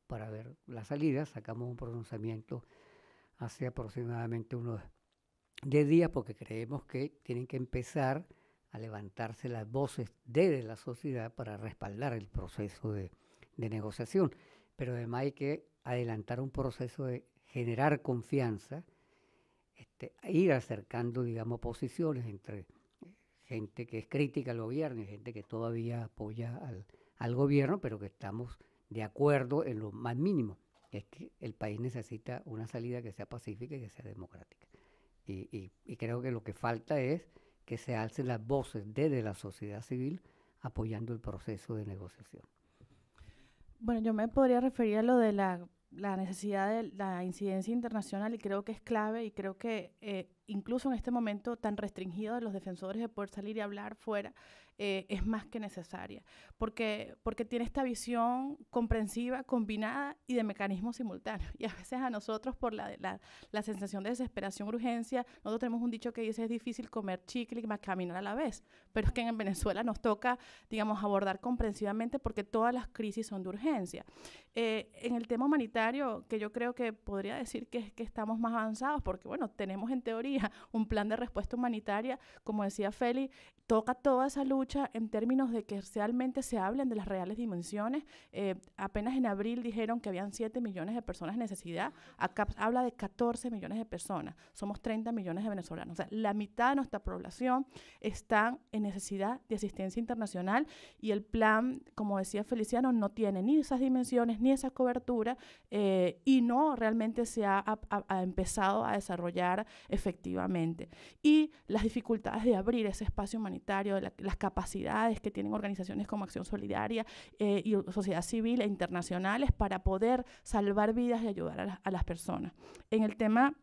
para ver las salida, sacamos un pronunciamiento hace aproximadamente unos 10 días porque creemos que tienen que empezar a levantarse las voces desde la sociedad para respaldar el proceso de, negociación. Pero además hay que adelantar un proceso de generar confianza, este, e ir acercando, digamos, posiciones entre eh, gente que es crítica al gobierno y gente que todavía apoya al gobierno, pero que estamos de acuerdo en lo más mínimo es que el país necesita una salida que sea pacífica y que sea democrática. Y, creo que lo que falta es que se alcen las voces desde la sociedad civil apoyando el proceso de negociación. Bueno, yo me podría referir a lo de la, necesidad de la incidencia internacional y creo que es clave y creo que eh, incluso en este momento tan restringido de los defensores de poder salir y hablar fuera, eh, es más que necesaria, porque, porque tiene esta visión comprensiva, combinada y de mecanismos simultáneos. Y a veces a nosotros, por la, la, la sensación de desesperación, urgencia, nosotros tenemos un dicho que dice es difícil comer chicle y más caminar a la vez, pero es que en Venezuela nos toca, digamos, abordar comprensivamente porque todas las crisis son de urgencia. Eh, en el tema humanitario, que yo creo que podría decir que que estamos más avanzados, porque bueno, tenemos en teoría un plan de respuesta humanitaria, como decía Feli, toca toda esa lucha en términos de que realmente se hablen de las reales dimensiones. Eh, apenas en abril dijeron que habían 7 millones de personas en necesidad. Acá habla de 14 millones de personas. Somos 30 millones de venezolanos. O sea, la mitad de nuestra población está en necesidad de asistencia internacional y el plan, como decía Feliciano, no tiene ni esas dimensiones ni esa cobertura eh, y no realmente se ha, ha empezado a desarrollar efectivamente. Y las dificultades de abrir ese espacio humanitario las capacidades que tienen organizaciones como Acción Solidaria eh, y sociedad civil e internacionales para poder salvar vidas y ayudar a, las personas. En el tema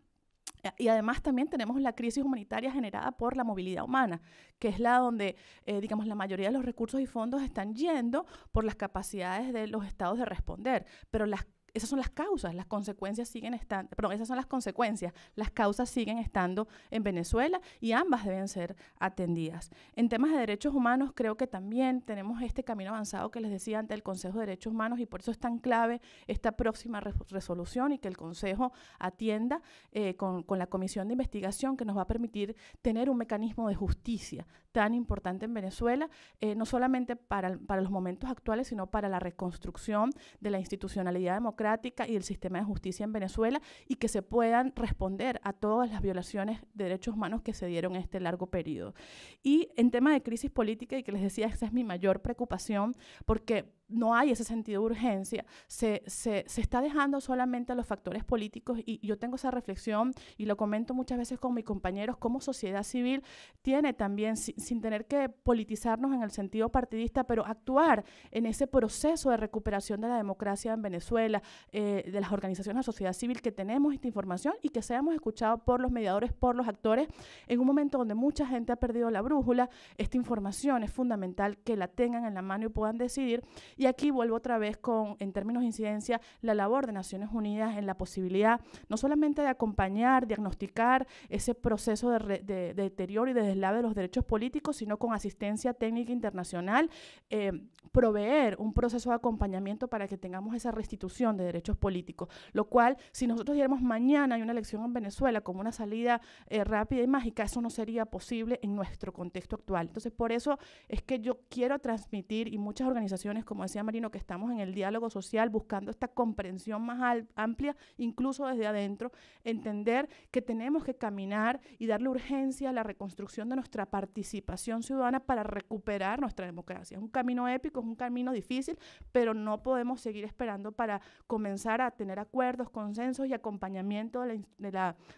y además también tenemos la crisis humanitaria generada por la movilidad humana, que es la donde, eh, digamos, la mayoría de los recursos y fondos están yendo por las capacidades de los estados de responder, pero las esas son las causas, las consecuencias siguen estando, perdón, esas son las consecuencias, las causas siguen estando en Venezuela y ambas deben ser atendidas. En temas de derechos humanos creo que también tenemos este camino avanzado que les decía ante el Consejo de Derechos Humanos y por eso es tan clave esta próxima resolución y que el Consejo atienda eh, con, la Comisión de Investigación que nos va a permitir tener un mecanismo de justicia tan importante en Venezuela, eh, no solamente para, para los momentos actuales, sino para la reconstrucción de la institucionalidad democrática y el sistema de justicia en Venezuela y que se puedan responder a todas las violaciones de derechos humanos que se dieron en este largo periodo. Y en tema de crisis política, y que les decía, esa es mi mayor preocupación, porque no hay ese sentido de urgencia, se, está dejando solamente a los factores políticos y yo tengo esa reflexión y lo comento muchas veces con mis compañeros, cómo sociedad civil tiene también, sin tener que politizarnos en el sentido partidista, pero actuar en ese proceso de recuperación de la democracia en Venezuela, eh, de las organizaciones de sociedad civil, que tenemos esta información y que seamos escuchados por los mediadores, por los actores, en un momento donde mucha gente ha perdido la brújula, esta información es fundamental que la tengan en la mano y puedan decidir y aquí vuelvo otra vez con, en términos de incidencia, la labor de Naciones Unidas en la posibilidad no solamente de acompañar, diagnosticar ese proceso de, deterioro y de deslave de los derechos políticos, sino con asistencia técnica internacional, eh, proveer un proceso de acompañamiento para que tengamos esa restitución de derechos políticos. Lo cual, si nosotros diéramos mañana hay una elección en Venezuela como una salida eh, rápida y mágica, eso no sería posible en nuestro contexto actual. Entonces, por eso es que yo quiero transmitir y muchas organizaciones como Marino, que estamos en el diálogo social buscando esta comprensión más amplia, incluso desde adentro, entender que tenemos que caminar y darle urgencia a la reconstrucción de nuestra participación ciudadana para recuperar nuestra democracia. Es un camino épico, es un camino difícil, pero no podemos seguir esperando para comenzar a tener acuerdos, consensos y acompañamiento de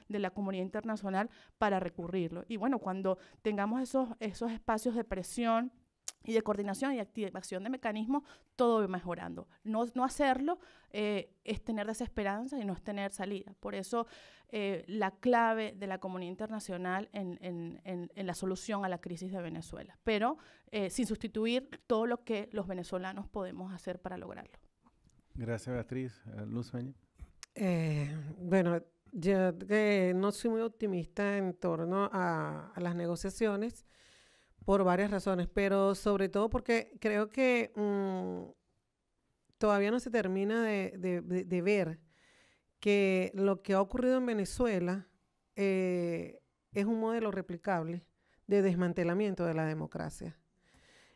la, comunidad internacional para recurrirlo. Y bueno, cuando tengamos esos, esos espacios de presión, y de coordinación y activación de mecanismos, todo va mejorando. No, no hacerlo eh, es tener desesperanza y no es tener salida. Por eso eh, la clave de la comunidad internacional en, en, en, la solución a la crisis de Venezuela, pero eh, sin sustituir todo lo que los venezolanos podemos hacer para lograrlo. Gracias, Beatriz. Luz bueno, yo no soy muy optimista en torno a, a las negociaciones por varias razones, pero sobre todo porque creo que mm, todavía no se termina de, ver que lo que ha ocurrido en Venezuela eh, es un modelo replicable de desmantelamiento de la democracia.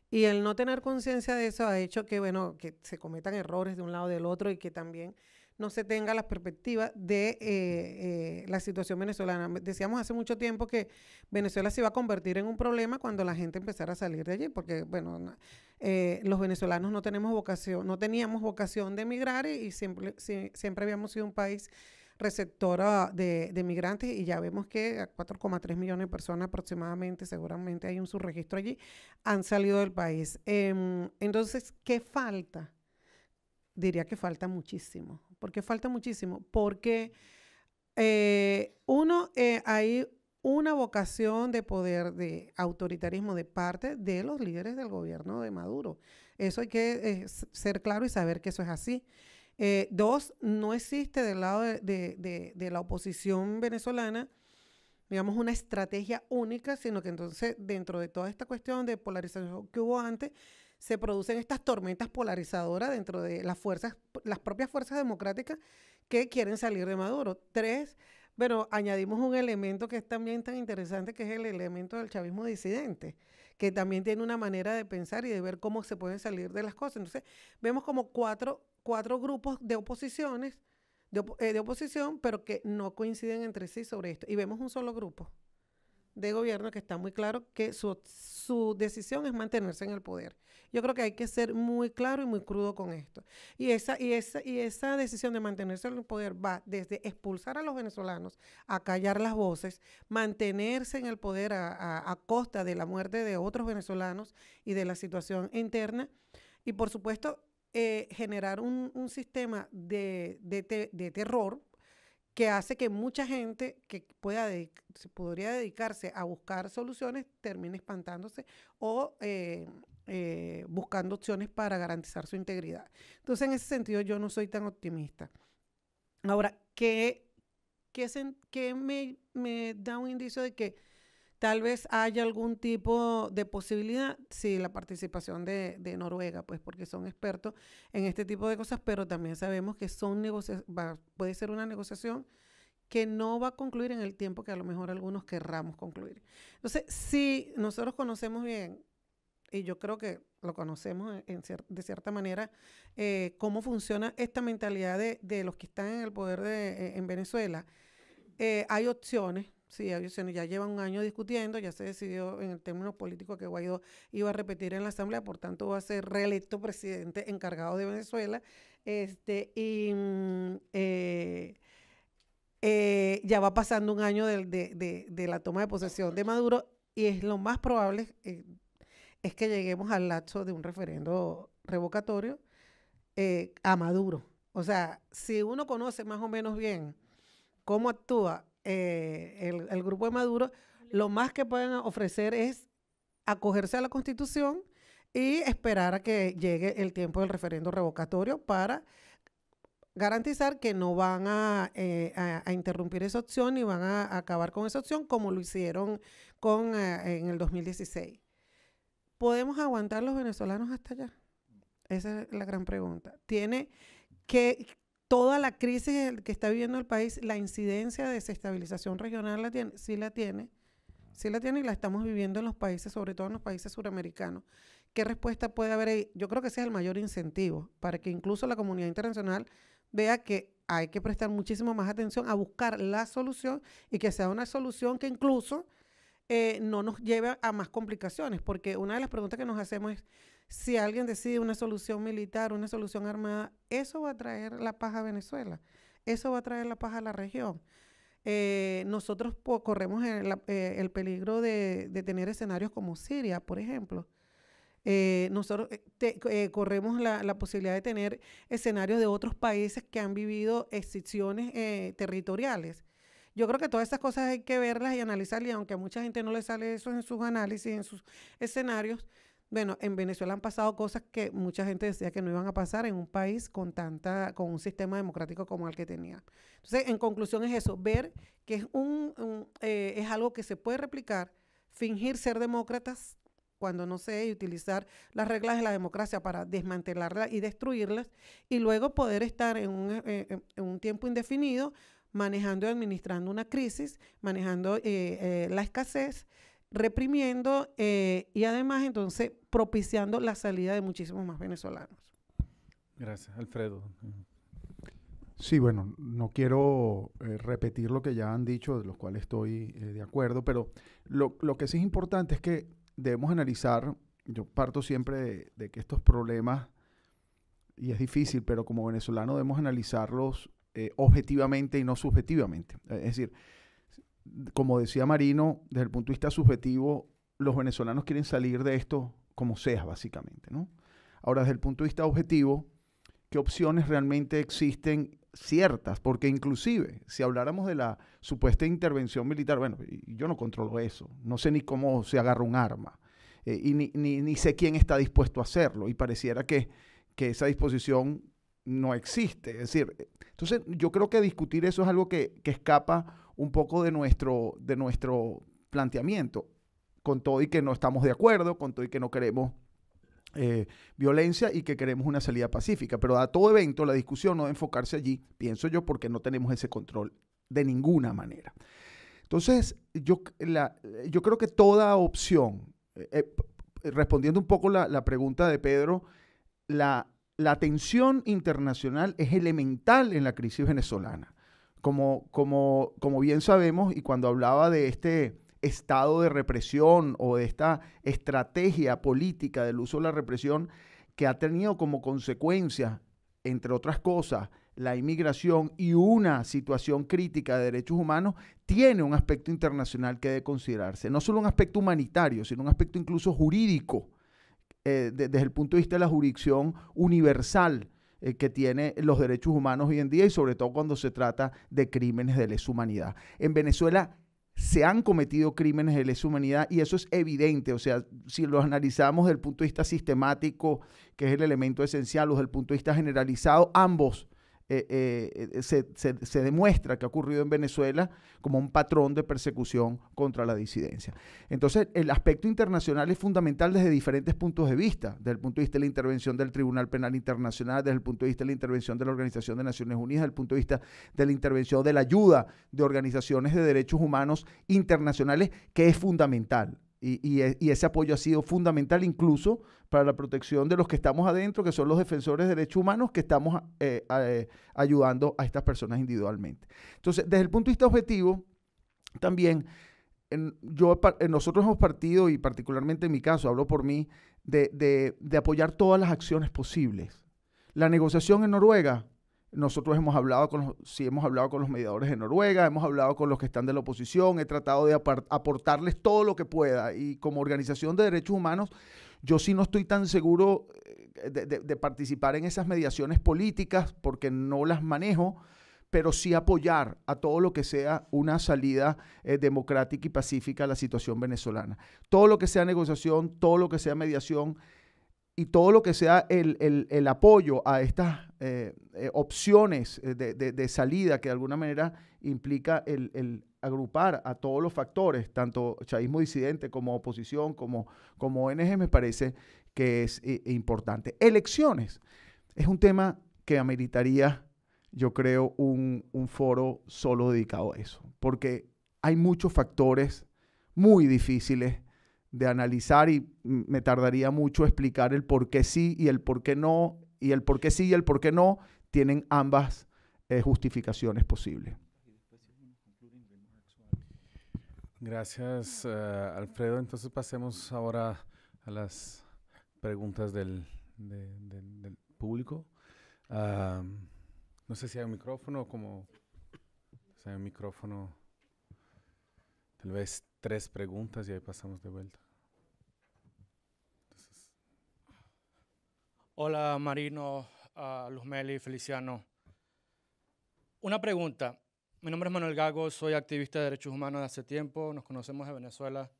Y el no tener conciencia de eso ha hecho que, bueno, que se cometan errores de un lado del otro y que también no se tenga la perspectiva de eh, eh, la situación venezolana. Decíamos hace mucho tiempo que Venezuela se iba a convertir en un problema cuando la gente empezara a salir de allí, porque, bueno, eh, los venezolanos no tenemos vocación, no teníamos vocación de emigrar y, siempre, siempre habíamos sido un país receptor de, migrantes y ya vemos que 4,3 millones de personas aproximadamente, seguramente hay un subregistro allí, han salido del país. Em, entonces, ¿qué falta? Diría que falta muchísimo, ¿Por qué falta muchísimo, porque eh, uno, eh, hay una vocación de poder, de autoritarismo de parte de los líderes del gobierno de Maduro. Eso hay que eh, ser claro y saber que eso es así. dos, no existe del lado de, la oposición venezolana, digamos, una estrategia única, sino que entonces dentro de toda esta cuestión de polarización que hubo antes, se producen estas tormentas polarizadoras dentro de las fuerzas, las propias fuerzas democráticas que quieren salir de Maduro. Tres, pero añadimos un elemento que es también tan interesante, que es el elemento del chavismo disidente, que también tiene una manera de pensar y de ver cómo se pueden salir de las cosas. Entonces, vemos como cuatro, cuatro grupos de oposiciones, de eh, oposición, pero que no coinciden entre sí sobre esto. Y vemos un solo grupo de gobierno que está muy claro que su, decisión es mantenerse en el poder. Yo creo que hay que ser muy claro y muy crudo con esto. Y esa, y y esa decisión de mantenerse en el poder va desde expulsar a los venezolanos, a callar las voces, mantenerse en el poder a, costa de la muerte de otros venezolanos y de la situación interna. Y por supuesto, eh, generar un, sistema de, de terror que hace que mucha gente que pueda se podría dedicarse a buscar soluciones termine espantándose o eh, eh, buscando opciones para garantizar su integridad. Entonces, en ese sentido, yo no soy tan optimista. Ahora, ¿qué, qué, me da un indicio de que tal vez haya algún tipo de posibilidad, sí, la participación de, Noruega, pues porque son expertos en este tipo de cosas, pero también sabemos que son puede ser una negociación que no va a concluir en el tiempo que a lo mejor algunos querramos concluir. Entonces, si nosotros conocemos bien, y yo creo que lo conocemos de cierta manera, eh, cómo funciona esta mentalidad de, de, los que están en el poder de, e, en Venezuela, eh, hay opciones Sí, ya lleva un año discutiendo, ya se decidió en el término político que Guaidó iba a repetir en la Asamblea, por tanto va a ser reelecto presidente encargado de Venezuela. Este, y mm, eh, eh, ya va pasando un año de, la toma de posesión de Maduro y es lo más probable eh, es que lleguemos al lapso de un referendo revocatorio a Maduro. O sea, si uno conoce más o menos bien cómo actúa eh, el, grupo de Maduro, lo más que pueden ofrecer es acogerse a la Constitución y esperar a que llegue el tiempo del referendo revocatorio para garantizar que no van a, eh, interrumpir esa opción y van a, acabar con esa opción como lo hicieron con, eh, en el 2016. ¿Podemos aguantar los venezolanos hasta allá? Esa es la gran pregunta. Tiene que, toda la crisis que está viviendo el país, la incidencia de desestabilización regional la tiene, sí la tiene, sí la tiene y la estamos viviendo en los países, sobre todo en los países suramericanos. ¿Qué respuesta puede haber ahí? Yo creo que ese es el mayor incentivo para que incluso la comunidad internacional vea que hay que prestar muchísimo más atención a buscar la solución y que sea una solución que incluso eh, no nos lleve a más complicaciones, porque una de las preguntas que nos hacemos es, si alguien decide una solución militar, una solución armada, eso va a traer la paz a Venezuela, eso va a traer la paz a la región. Eh, nosotros corremos el, eh, peligro de, tener escenarios como Siria, por ejemplo. Eh, nosotros corremos la, posibilidad de tener escenarios de otros países que han vivido excepciones territoriales. Yo creo que todas estas cosas hay que verlas y analizarlas, y aunque a mucha gente no le sale eso en sus análisis, en sus escenarios, bueno, en Venezuela han pasado cosas que mucha gente decía que no iban a pasar en un país con tanta, con un sistema democrático como el que tenía. Entonces, en conclusión es eso, ver que es un, eh, es algo que se puede replicar, fingir ser demócratas cuando no sé, y utilizar las reglas de la democracia para desmantelarlas y destruirlas, y luego poder estar en un, eh, tiempo indefinido manejando y administrando una crisis, manejando eh, la escasez, reprimiendo eh, y además entonces propiciando la salida de muchísimos más venezolanos. Gracias, Alfredo. Sí, bueno, no quiero eh, repetir lo que ya han dicho, de lo cual estoy eh, de acuerdo, pero lo, que sí es importante es que debemos analizar, yo parto siempre de, que estos problemas, y es difícil, pero como venezolano debemos analizarlos objetivamente y no subjetivamente. Es decir, como decía Marino, desde el punto de vista subjetivo, los venezolanos quieren salir de esto como sea, básicamente, ¿no? Ahora, desde el punto de vista objetivo, ¿qué opciones realmente existen ciertas? Porque inclusive, si habláramos de la supuesta intervención militar, bueno, yo no controlo eso, no sé ni cómo se agarra un arma, eh, y ni, sé quién está dispuesto a hacerlo, y pareciera que, esa disposición no existe. Es decir, eh, entonces yo creo que discutir eso es algo que, que escapa un poco de nuestro, de nuestro planteamiento, con todo y que no estamos de acuerdo, con todo y que no queremos eh, violencia y que queremos una salida pacífica. Pero a todo evento, la discusión no debe enfocarse allí, pienso yo, porque no tenemos ese control de ninguna manera. Entonces, yo, yo creo que toda opción, eh, eh, respondiendo un poco la, la pregunta de Pedro, la, la tensión internacional es elemental en la crisis venezolana como, como, bien sabemos, y cuando hablaba de este estado de represión o de esta estrategia política del uso de la represión que ha tenido como consecuencia, entre otras cosas, la inmigración y una situación crítica de derechos humanos tiene un aspecto internacional que debe considerarse. No solo un aspecto humanitario, sino un aspecto incluso jurídico, eh, desde el punto de vista de la jurisdicción universal eh, que tiene los derechos humanos hoy en día y sobre todo cuando se trata de crímenes de lesa humanidad. En Venezuela se han cometido crímenes de lesa humanidad y eso es evidente. O sea, si lo analizamos desde el punto de vista sistemático, que es el elemento esencial, o desde el punto de vista generalizado, ambos eh, eh, eh, se, se, demuestra que ha ocurrido en Venezuela como un patrón de persecución contra la disidencia. Entonces, el aspecto internacional es fundamental desde diferentes puntos de vista, desde el punto de vista de la intervención del Tribunal Penal Internacional, desde el punto de vista de la intervención de la Organización de Naciones Unidas, desde el punto de vista de la intervención de la ayuda de organizaciones de derechos humanos internacionales, que es fundamental. E, y, ese apoyo ha sido fundamental incluso para la protección de los que estamos adentro, que son los defensores de derechos humanos, que estamos eh, eh, ayudando a estas personas individualmente. Entonces, desde el punto de vista objetivo, también yo, nosotros hemos partido, y particularmente en mi caso, hablo por mí, de apoyar todas las acciones posibles. La negociación en Noruega nosotros hemos hablado con los, hemos hablado con los mediadores de Noruega, hemos hablado con los que están de la oposición, he tratado de aportarles todo lo que pueda. Y como organización de derechos humanos, yo sí no estoy tan seguro eh, de, participar en esas mediaciones políticas porque no las manejo pero sí apoyar a todo lo que sea una salida eh, democrática y pacífica a la situación venezolana. Todo lo que sea negociación, todo lo que sea mediación, y todo lo que sea el, apoyo a estas eh, eh, opciones eh, de, salida que de alguna manera implica el, agrupar a todos los factores, tanto chavismo disidente como oposición, como, como ONG, me parece que es importante. Elecciones es un tema que ameritaría, yo creo, un, un foro solo dedicado a eso, porque hay muchos factores muy difíciles de analizar y me tardaría mucho explicar el por qué sí y el por qué no, y el por qué sí y el por qué no tienen ambas eh, justificaciones posibles. Gracias, eh, Alfredo. Entonces pasemos ahora a las preguntas del, público. no sé si hay un micrófono, como si hay un micrófono, tal vez tres preguntas y ahí pasamos de vuelta. Hola Marino, uh, Luzmeli, Feliciano. Una pregunta. Mi nombre es Manuel Gago, soy activista de derechos humanos de hace tiempo, nos conocemos de Venezuela.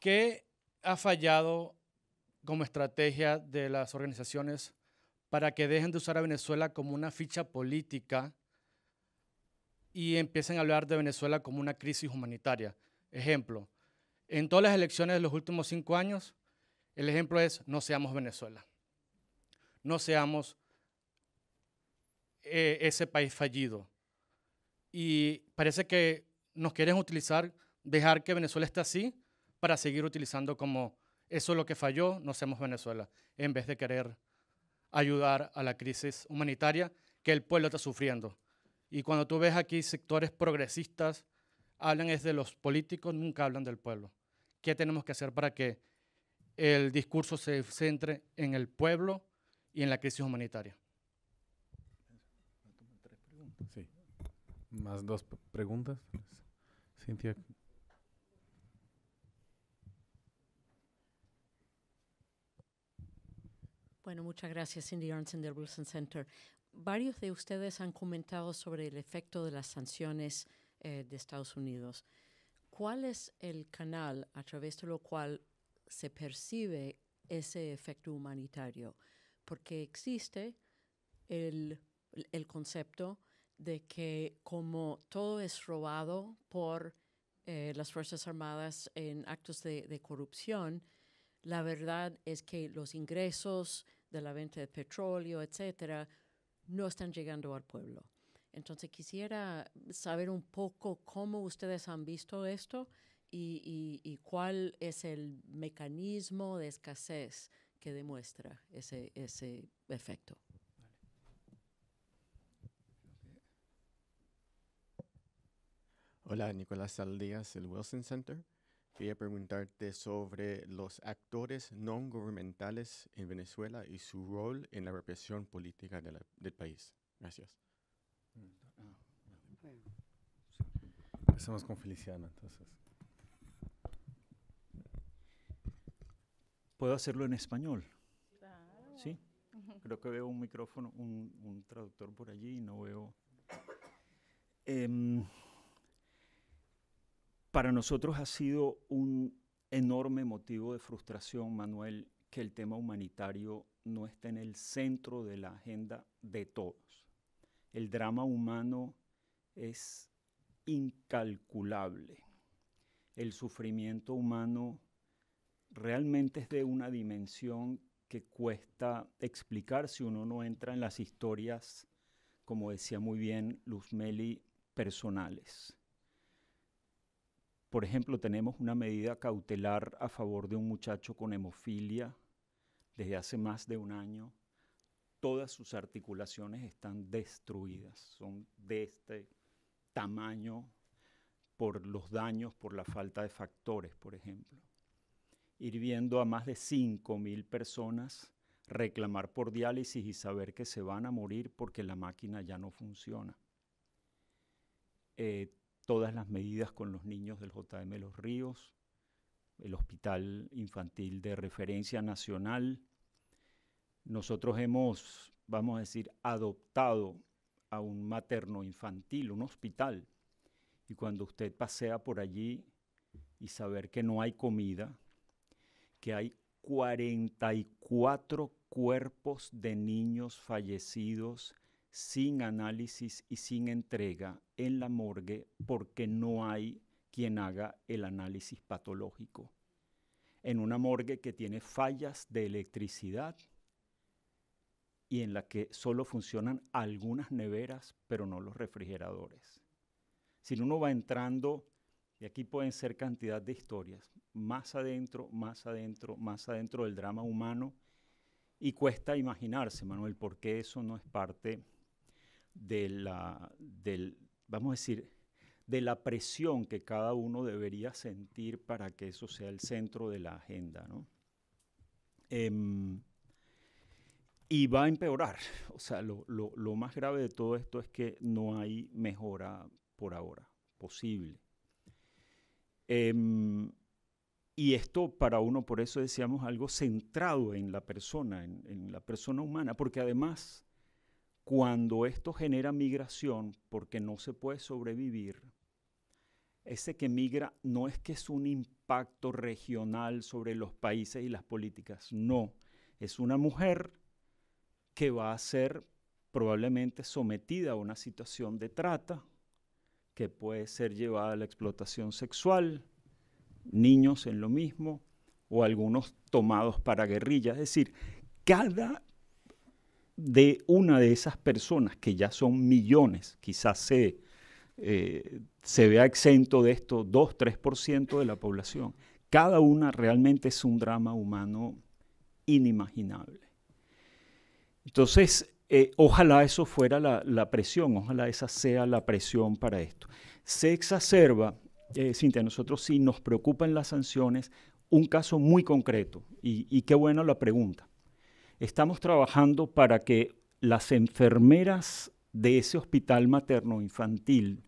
¿Qué ha fallado como estrategia de las organizaciones para que dejen de usar a Venezuela como una ficha política y empiecen a hablar de Venezuela como una crisis humanitaria? Ejemplo, en todas las elecciones de los últimos cinco años, el ejemplo es no seamos Venezuela no seamos eh, ese país fallido. Y parece que nos quieren utilizar, dejar que Venezuela esté así para seguir utilizando como eso es lo que falló, no seamos Venezuela, en vez de querer ayudar a la crisis humanitaria que el pueblo está sufriendo. Y cuando tú ves aquí sectores progresistas, hablan es de los políticos, nunca hablan del pueblo. ¿Qué tenemos que hacer para que el discurso se centre en el pueblo y en la crisis humanitaria. Sí. Más dos preguntas. Cintia. Bueno, muchas gracias, Cindy Arnson del Wilson Center. Varios de ustedes han comentado sobre el efecto de las sanciones eh, de Estados Unidos. ¿Cuál es el canal a través de lo cual se percibe ese efecto humanitario? porque existe el, concepto de que como todo es robado por eh, las Fuerzas Armadas en actos de, corrupción, la verdad es que los ingresos de la venta de petróleo, etcétera, no están llegando al pueblo. Entonces quisiera saber un poco cómo ustedes han visto esto y cuál es el mecanismo de escasez que demuestra ese, ese efecto. Hola, Nicolás Saldías, el Wilson Center. Quería preguntarte sobre los actores no gubernamentales en Venezuela y su rol en la represión política de del país. Gracias. Mm, ah, Empezamos con Feliciana, entonces. puedo hacerlo en español. Sí. Creo que veo un micrófono, un, traductor por allí y no veo. Em, para nosotros ha sido un enorme motivo de frustración, Manuel, que el tema humanitario no esté en el centro de la agenda de todos. El drama humano es incalculable. El sufrimiento humano realmente es de una dimensión que cuesta explicar si uno no entra en las historias, como decía muy bien Meli, personales. Por ejemplo, tenemos una medida cautelar a favor de un muchacho con hemofilia desde hace más de un año. Todas sus articulaciones están destruidas, son de este tamaño por los daños, por la falta de factores, por ejemplo ir viendo a más de 5.000 personas reclamar por diálisis y saber que se van a morir porque la máquina ya no funciona. Eh, todas las medidas con los niños del JM Los Ríos, el Hospital Infantil de Referencia Nacional. Nosotros hemos, vamos a decir, adoptado a un materno infantil, un hospital. Y cuando usted pasea por allí y saber que no hay comida, que hay 44 cuerpos de niños fallecidos sin análisis y sin entrega en la morgue porque no hay quien haga el análisis patológico. En una morgue que tiene fallas de electricidad y en la que solo funcionan algunas neveras, pero no los refrigeradores. Si uno va entrando y aquí pueden ser cantidad de historias, más adentro, más adentro, más adentro del drama humano. Y cuesta imaginarse, Manuel, por qué eso no es parte de la, vamos a decir, de la presión que cada uno debería sentir para que eso sea el centro de la agenda. ¿no? Em, y va a empeorar. O sea, lo más grave de todo esto es que no hay mejora por ahora posible. Em, y esto para uno, por eso decíamos, algo centrado en la persona, en la persona humana, porque además, cuando esto genera migración, porque no se puede sobrevivir, ese que migra no es que es un impacto regional sobre los países y las políticas, no, es una mujer que va a ser probablemente sometida a una situación de trata, que puede ser llevada a la explotación sexual, niños en lo mismo, o algunos tomados para guerrilla. Es decir, cada de una de esas personas, que ya son millones, quizás se, eh, se vea exento de esto 2-3% de la población, cada una realmente es un drama humano inimaginable. Entonces, eh, ojalá eso fuera la, presión, ojalá esa sea la presión para esto. Se exacerba, eh, Cintia, nosotros sí nos preocupan las sanciones, un caso muy concreto, y, qué bueno la pregunta. Estamos trabajando para que las enfermeras de ese hospital materno infantil,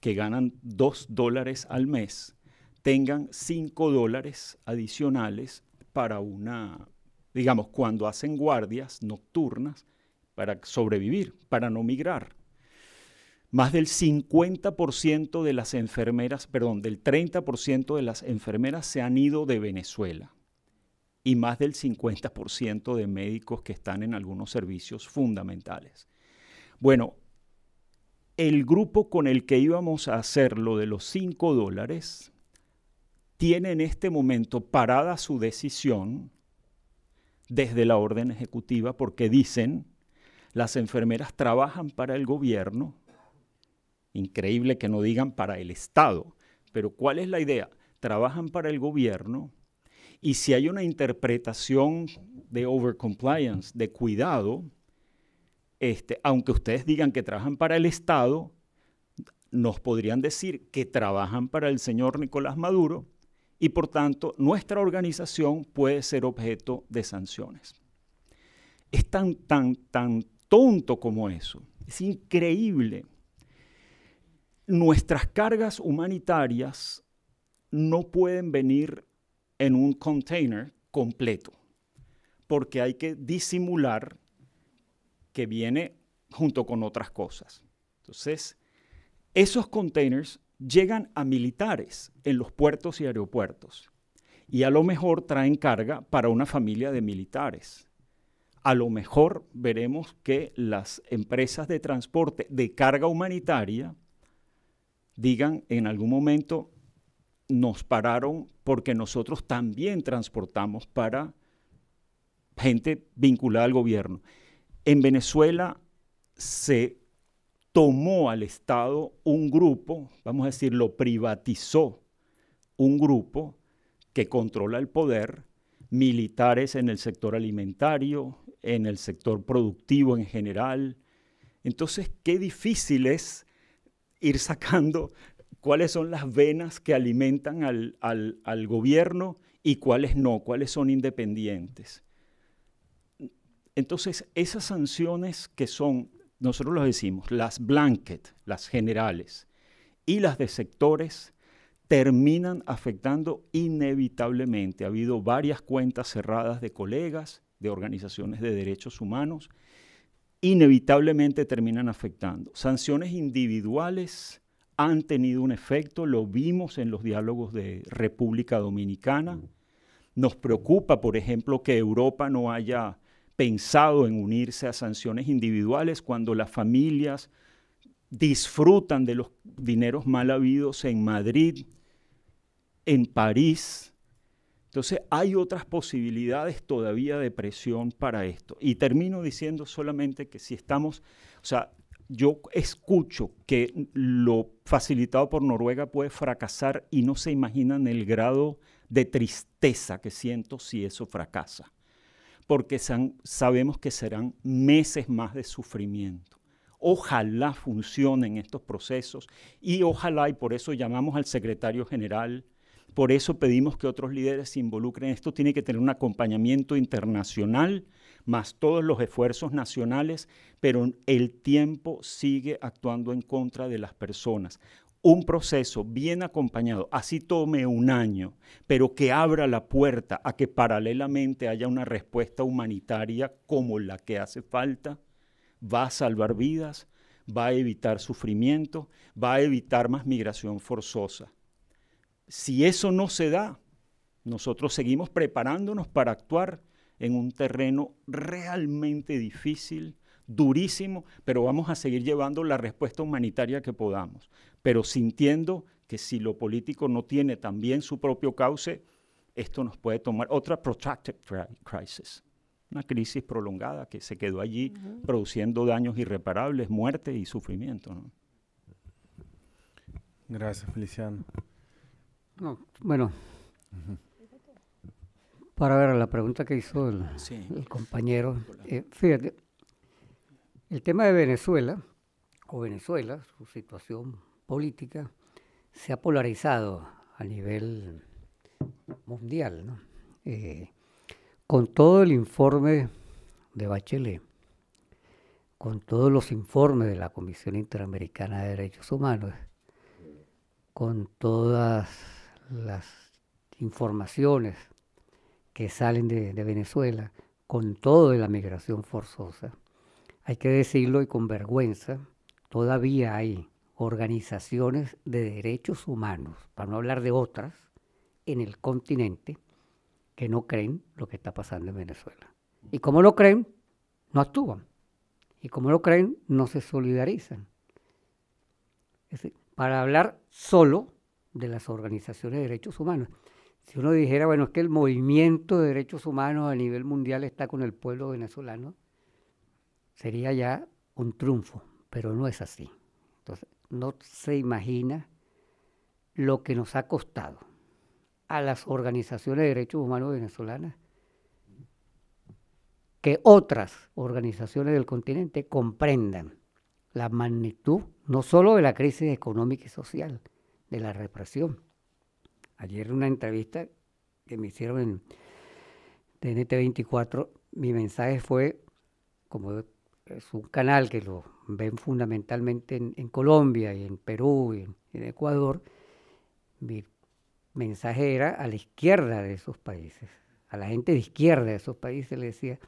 que ganan dos dólares al mes, tengan cinco dólares adicionales para una, digamos, cuando hacen guardias nocturnas, para sobrevivir, para no migrar. Más del 50% de las enfermeras, perdón, del 30% de las enfermeras se han ido de Venezuela y más del 50% de médicos que están en algunos servicios fundamentales. Bueno, el grupo con el que íbamos a hacer lo de los 5 dólares tiene en este momento parada su decisión desde la orden ejecutiva porque dicen las enfermeras trabajan para el gobierno. Increíble que no digan para el Estado. Pero ¿cuál es la idea? Trabajan para el gobierno y si hay una interpretación de overcompliance, de cuidado, este, aunque ustedes digan que trabajan para el Estado, nos podrían decir que trabajan para el señor Nicolás Maduro y por tanto nuestra organización puede ser objeto de sanciones. Es tan, tan, tan, tonto como eso. Es increíble. Nuestras cargas humanitarias no pueden venir en un container completo, porque hay que disimular que viene junto con otras cosas. Entonces, esos containers llegan a militares en los puertos y aeropuertos y a lo mejor traen carga para una familia de militares a lo mejor veremos que las empresas de transporte de carga humanitaria digan en algún momento, nos pararon porque nosotros también transportamos para gente vinculada al gobierno. En Venezuela se tomó al Estado un grupo, vamos a decir, lo privatizó un grupo que controla el poder, militares en el sector alimentario, en el sector productivo en general. Entonces, qué difícil es ir sacando cuáles son las venas que alimentan al, gobierno y cuáles no, cuáles son independientes. Entonces, esas sanciones que son, nosotros las decimos, las blanket, las generales, y las de sectores, terminan afectando inevitablemente. Ha habido varias cuentas cerradas de colegas de organizaciones de derechos humanos, inevitablemente terminan afectando. Sanciones individuales han tenido un efecto, lo vimos en los diálogos de República Dominicana. Nos preocupa, por ejemplo, que Europa no haya pensado en unirse a sanciones individuales cuando las familias disfrutan de los dineros mal habidos en Madrid, en París, entonces hay otras posibilidades todavía de presión para esto. Y termino diciendo solamente que si estamos, o sea, yo escucho que lo facilitado por Noruega puede fracasar y no se imaginan el grado de tristeza que siento si eso fracasa, porque sabemos que serán meses más de sufrimiento. Ojalá funcionen estos procesos y ojalá, y por eso llamamos al secretario general por eso pedimos que otros líderes se involucren. Esto tiene que tener un acompañamiento internacional, más todos los esfuerzos nacionales, pero el tiempo sigue actuando en contra de las personas. Un proceso bien acompañado, así tome un año, pero que abra la puerta a que paralelamente haya una respuesta humanitaria como la que hace falta, va a salvar vidas, va a evitar sufrimiento, va a evitar más migración forzosa. Si eso no se da, nosotros seguimos preparándonos para actuar en un terreno realmente difícil, durísimo, pero vamos a seguir llevando la respuesta humanitaria que podamos, pero sintiendo que si lo político no tiene también su propio cauce, esto nos puede tomar otra protracted crisis, una crisis prolongada que se quedó allí produciendo daños irreparables, muerte y sufrimiento. Gracias, Feliciano. No, bueno, para ver la pregunta que hizo el, compañero, eh, fíjate, el tema de Venezuela, o Venezuela, su situación política, se ha polarizado a nivel mundial, eh, con todo el informe de Bachelet, con todos los informes de la Comisión Interamericana de Derechos Humanos, con todas las informaciones que salen de, Venezuela con todo de la migración forzosa. Hay que decirlo y con vergüenza, todavía hay organizaciones de derechos humanos, para no hablar de otras, en el continente que no creen lo que está pasando en Venezuela. Y como lo creen, no actúan. Y como lo creen, no se solidarizan. Es decir, para hablar solo de las organizaciones de derechos humanos. Si uno dijera, bueno, es que el movimiento de derechos humanos a nivel mundial está con el pueblo venezolano, sería ya un triunfo, pero no es así. Entonces, no se imagina lo que nos ha costado a las organizaciones de derechos humanos venezolanas que otras organizaciones del continente comprendan la magnitud no solo de la crisis económica y social, de la represión. Ayer en una entrevista que me hicieron en TNT24, mi mensaje fue, como es un canal que lo ven fundamentalmente en, Colombia y en Perú y en, Ecuador, mi mensaje era a la izquierda de esos países, a la gente de izquierda de esos países le decía,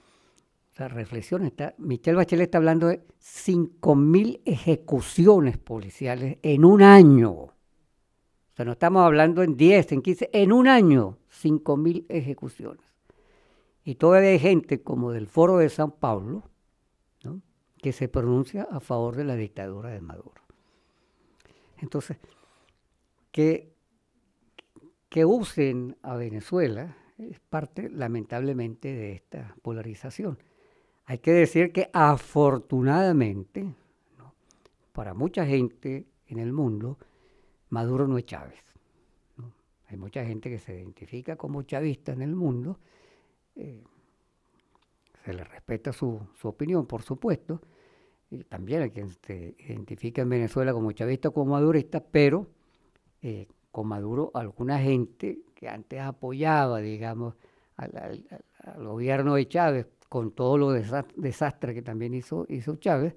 la reflexión está, Michelle Bachelet está hablando de 5.000 ejecuciones policiales en un año. O sea, no estamos hablando en 10, en 15, en un año, 5.000 ejecuciones. Y todavía hay gente como del Foro de San Pablo, que se pronuncia a favor de la dictadura de Maduro. Entonces, que, usen a Venezuela es parte, lamentablemente, de esta polarización. Hay que decir que afortunadamente, para mucha gente en el mundo, Maduro no es Chávez. Hay mucha gente que se identifica como chavista en el mundo. Eh, se le respeta su, opinión, por supuesto. Y también hay quien se identifica en Venezuela como chavista o como madurista, pero eh, con Maduro alguna gente que antes apoyaba, digamos, al, gobierno de Chávez con todo lo desastre que también hizo, hizo Chávez,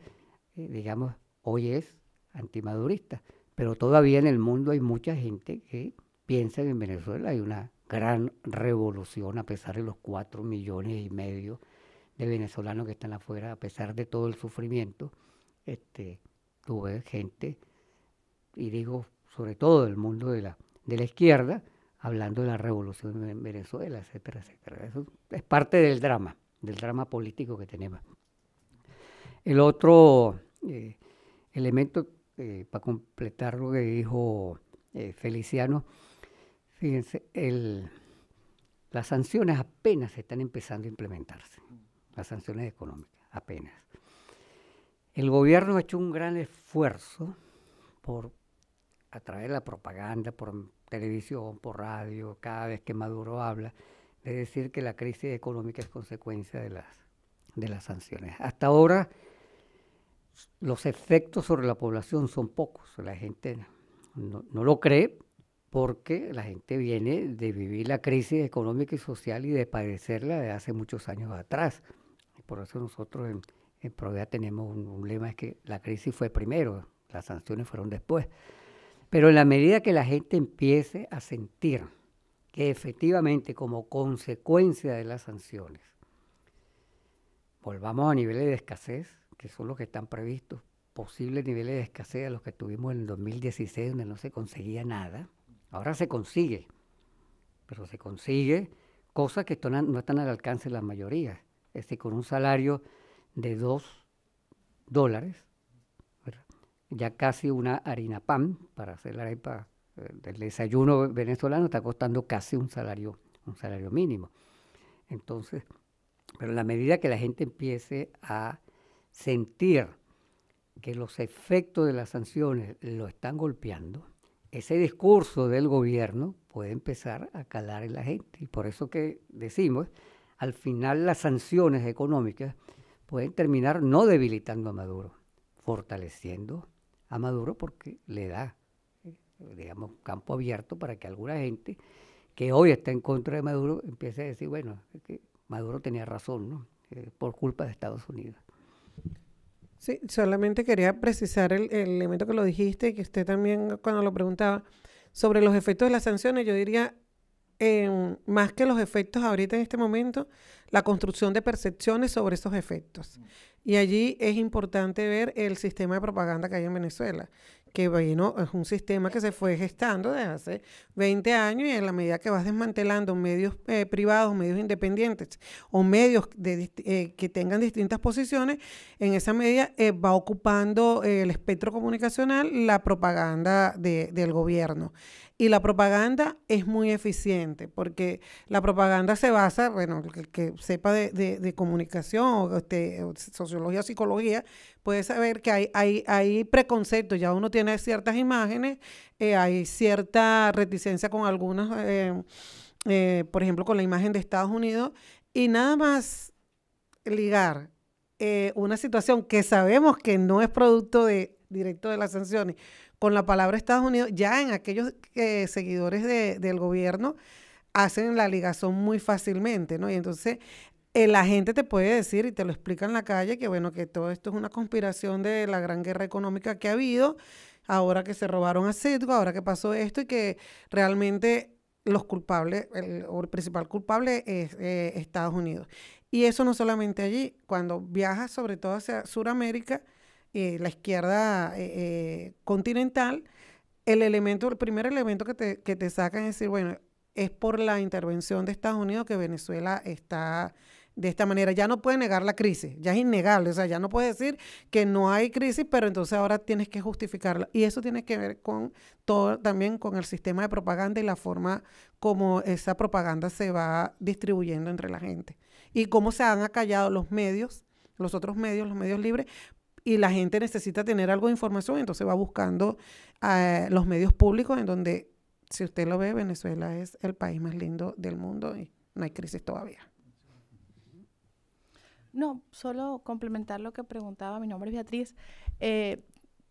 eh, digamos, hoy es antimadurista. Pero todavía en el mundo hay mucha gente que piensa que en Venezuela hay una gran revolución a pesar de los cuatro millones y medio de venezolanos que están afuera, a pesar de todo el sufrimiento. Este, tuve gente, y digo sobre todo del mundo de la, de la izquierda, hablando de la revolución en Venezuela, etcétera, etcétera. Eso es parte del drama, del drama político que tenemos. El otro eh, elemento eh, para completar lo que eh, dijo eh, Feliciano, fíjense, las sanciones apenas están empezando a implementarse, las sanciones económicas, apenas. El gobierno ha hecho un gran esfuerzo por, a través de la propaganda, por televisión, por radio, cada vez que Maduro habla, de decir que la crisis económica es consecuencia de las, de las sanciones. Hasta ahora los efectos sobre la población son pocos. La gente no, lo cree porque la gente viene de vivir la crisis económica y social y de padecerla de hace muchos años atrás. Por eso nosotros en, en Provea tenemos un, un, lema, es que la crisis fue primero, las sanciones fueron después. Pero en la medida que la gente empiece a sentir que efectivamente como consecuencia de las sanciones, volvamos a niveles de escasez, que son los que están previstos, posibles niveles de escasez a los que tuvimos en el 2016, donde no se conseguía nada. Ahora se consigue, pero se consigue cosas que no están al alcance de la mayoría. Es decir, con un salario de dos dólares, ya casi una harina pan para hacer la arepa eh, del desayuno venezolano está costando casi un salario, un salario mínimo. Entonces, pero en la medida que la gente empiece a sentir que los efectos de las sanciones lo están golpeando, ese discurso del gobierno puede empezar a calar en la gente. Y por eso que decimos, al final las sanciones económicas pueden terminar no debilitando a Maduro, fortaleciendo a Maduro porque le da, eh, digamos, campo abierto para que alguna gente que hoy está en contra de Maduro empiece a decir, bueno, que Maduro tenía razón, ¿no? Eh, por culpa de Estados Unidos. Sí, solamente quería precisar el, el elemento que lo dijiste y que usted también cuando lo preguntaba sobre los efectos de las sanciones, yo diría más que los efectos ahorita en este momento, la construcción de percepciones sobre esos efectos. Mm. Y allí es importante ver el sistema de propaganda que hay en Venezuela, que bueno, es un sistema que se fue gestando desde hace 20 años y en la medida que vas desmantelando medios eh, privados, medios independientes o medios eh, que tengan distintas posiciones, en esa medida eh, va ocupando el espectro comunicacional la propaganda del gobierno. Y la propaganda es muy eficiente, porque la propaganda se basa, bueno, el que sepa de, de, de comunicación este, o sociología, psicología, puede saber que hay, hay, hay preconceptos, ya uno tiene ciertas imágenes, eh, hay cierta reticencia con algunas, eh, eh, por ejemplo, con la imagen de Estados Unidos, y nada más ligar una situación que sabemos que no es producto de, directo de las sanciones con la palabra Estados Unidos, ya en aquellos seguidores del gobierno hacen la ligazón muy fácilmente, ¿no? Y entonces eh, la gente te puede decir y te lo explica en la calle que bueno, que todo esto es una conspiración de la gran guerra económica que ha habido, ahora que se robaron a Citgo, ahora que pasó esto y que realmente los culpables, el, principal culpable es eh, Estados Unidos. Y eso no solamente allí, cuando viajas sobre todo hacia Sudamérica, eh, la izquierda eh, eh, continental, el elemento, el primer elemento que te, que te sacan es decir, bueno, es por la intervención de Estados Unidos que Venezuela está de esta manera. Ya no puede negar la crisis, ya es innegable, o sea, ya no puede decir que no hay crisis, pero entonces ahora tienes que justificarla. Y eso tiene que ver con todo, también con el sistema de propaganda y la forma como esa propaganda se va distribuyendo entre la gente y cómo se han acallado los medios los otros medios, los medios libres, y la gente necesita tener algo de información, entonces va buscando a eh, los medios públicos en donde, si usted lo ve, Venezuela es el país más lindo del mundo y no hay crisis todavía. No, solo complementar lo que preguntaba, mi nombre es Beatriz, eh,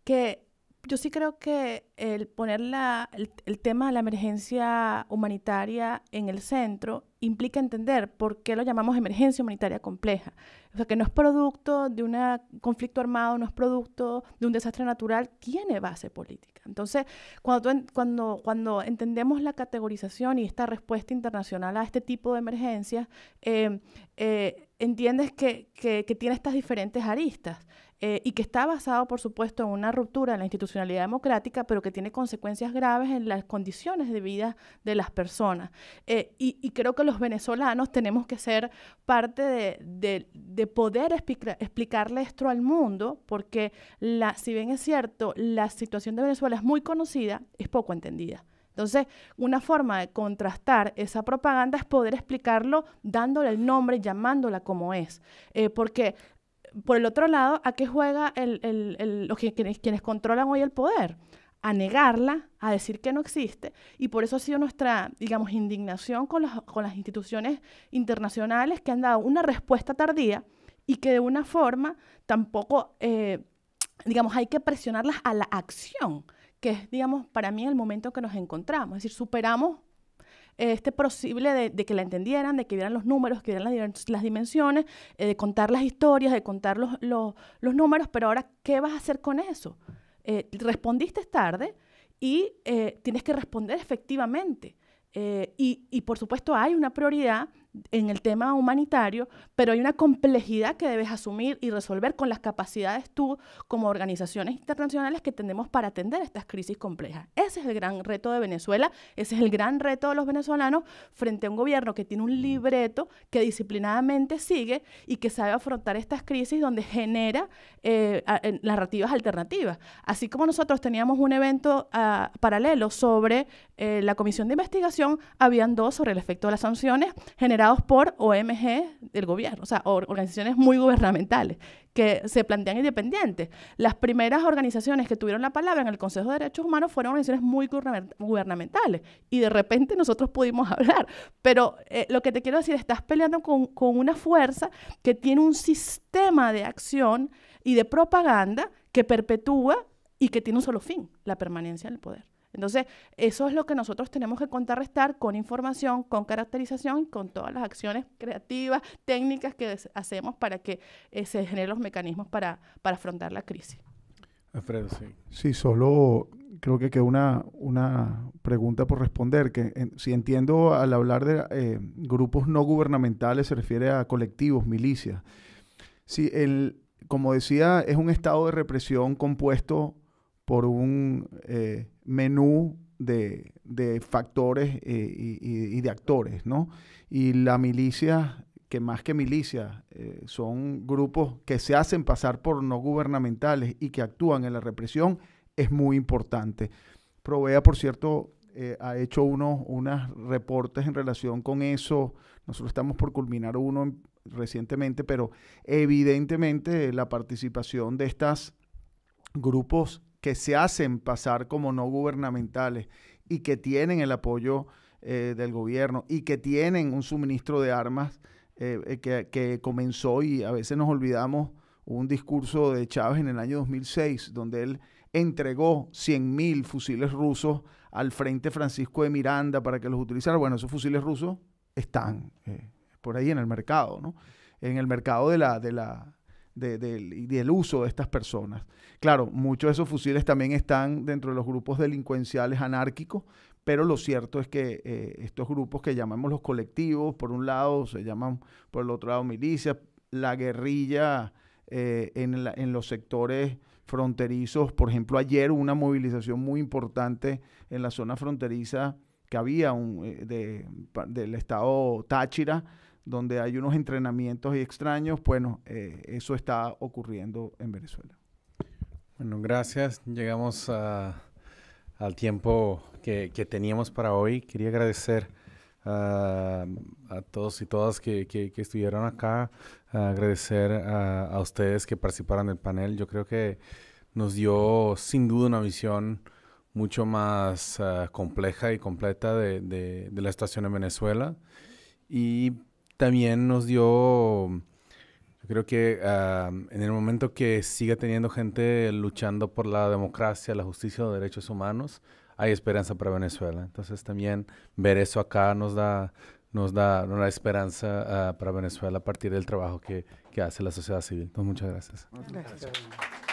que yo sí creo que el poner la, el, tema de la emergencia humanitaria en el centro implica entender por qué lo llamamos emergencia humanitaria compleja. O sea, que no es producto de un conflicto armado, no es producto de un desastre natural, tiene base política. Entonces, cuando, cuando, cuando entendemos la categorización y esta respuesta internacional a este tipo de emergencias, eh, eh, entiendes que, que tiene estas diferentes aristas. Eh, y que está basado, por supuesto, en una ruptura en la institucionalidad democrática, pero que tiene consecuencias graves en las condiciones de vida de las personas. Eh, y, creo que los venezolanos tenemos que ser parte de, poder explicarle esto al mundo, porque si bien es cierto, la situación de Venezuela es muy conocida, es poco entendida. Entonces, una forma de contrastar esa propaganda es poder explicarlo dándole el nombre, llamándola como es. Eh, porque por el otro lado, ¿a qué juega los que, quienes, controlan hoy el poder? A negarla, a decir que no existe. Y por eso ha sido nuestra, digamos, indignación con, las instituciones internacionales que han dado una respuesta tardía y que de una forma tampoco, eh, digamos, hay que presionarlas a la acción, que es, digamos, para mí el momento que nos encontramos. Es decir, superamos este posible de, que la entendieran, de que vieran los números, que vieran las, dimensiones, eh, de contar las historias, de contar los, los, números, pero ahora, ¿qué vas a hacer con eso? Eh, respondiste tarde y eh, tienes que responder efectivamente. Y, y por supuesto hay una prioridad en el tema humanitario, pero hay una complejidad que debes asumir y resolver con las capacidades tú como organizaciones internacionales que tenemos para atender estas crisis complejas. Ese es el gran reto de Venezuela, ese es el gran reto de los venezolanos frente a un gobierno que tiene un mm. libreto que disciplinadamente sigue y que sabe afrontar estas crisis donde genera eh, narrativas alternativas. Así como nosotros teníamos un evento ah, paralelo sobre eh, la comisión de investigación habían dos sobre el efecto de las sanciones generados por OMG del gobierno, o sea, organizaciones muy gubernamentales que se plantean independientes. Las primeras organizaciones que tuvieron la palabra en el Consejo de Derechos Humanos fueron organizaciones muy gubernamentales y de repente nosotros pudimos hablar. Pero eh, lo que te quiero decir, estás peleando con, una fuerza que tiene un sistema de acción y de propaganda que perpetúa y que tiene un solo fin, la permanencia del poder. Entonces, eso es lo que nosotros tenemos que contrarrestar con información, con caracterización, con todas las acciones creativas, técnicas que hacemos para que eh, se generen los mecanismos para, para afrontar la crisis. Alfredo, sí. Sí, solo creo que queda una, una pregunta por responder, que si entiendo al hablar de eh, grupos no gubernamentales se refiere a colectivos, milicias. Sí, el, como decía, es un estado de represión compuesto por un eh, menú de, factores eh, y, de actores, ¿no? Y la milicia, que más que milicia, eh, son grupos que se hacen pasar por no gubernamentales y que actúan en la represión, es muy importante. Provea, por cierto, ha hecho unos, reportes en relación con eso. Nosotros estamos por culminar uno recientemente, pero evidentemente la participación de estos grupos que se hacen pasar como no gubernamentales y que tienen el apoyo eh, del gobierno y que tienen un suministro de armas eh, eh, que, comenzó y a veces nos olvidamos un discurso de Chávez en el año 2006 donde él entregó 100.000 fusiles rusos al Frente Francisco de Miranda para que los utilizaran. Bueno, esos fusiles rusos están por ahí en el mercado, ¿no? En el mercado de la, de la, de, del uso de estas personas. Claro, muchos de esos fusiles también están dentro de los grupos delincuenciales anárquicos, pero lo cierto es que eh, estos grupos que llamamos los colectivos, por un lado se llaman, por el otro lado milicias, la guerrilla eh, en, los sectores fronterizos, por ejemplo, ayer una movilización muy importante en la zona fronteriza que había eh, del estado Táchira, donde hay unos entrenamientos extraños, bueno, eh, eso está ocurriendo en Venezuela. Bueno, gracias. Llegamos al tiempo que, teníamos para hoy. Quería agradecer a todos y todas que, estuvieron acá, agradecer a, ustedes que participaron del panel. Yo creo que nos dio sin duda una visión mucho más ah, compleja y completa de, de, la situación en Venezuela. Y también nos dio, creo que ah, en el momento que siga teniendo gente luchando por la democracia, la justicia, los derechos humanos, hay esperanza para Venezuela. Entonces también ver eso acá nos da, nos da una esperanza ah, para Venezuela a partir del trabajo que, hace la sociedad civil. muchas gracias.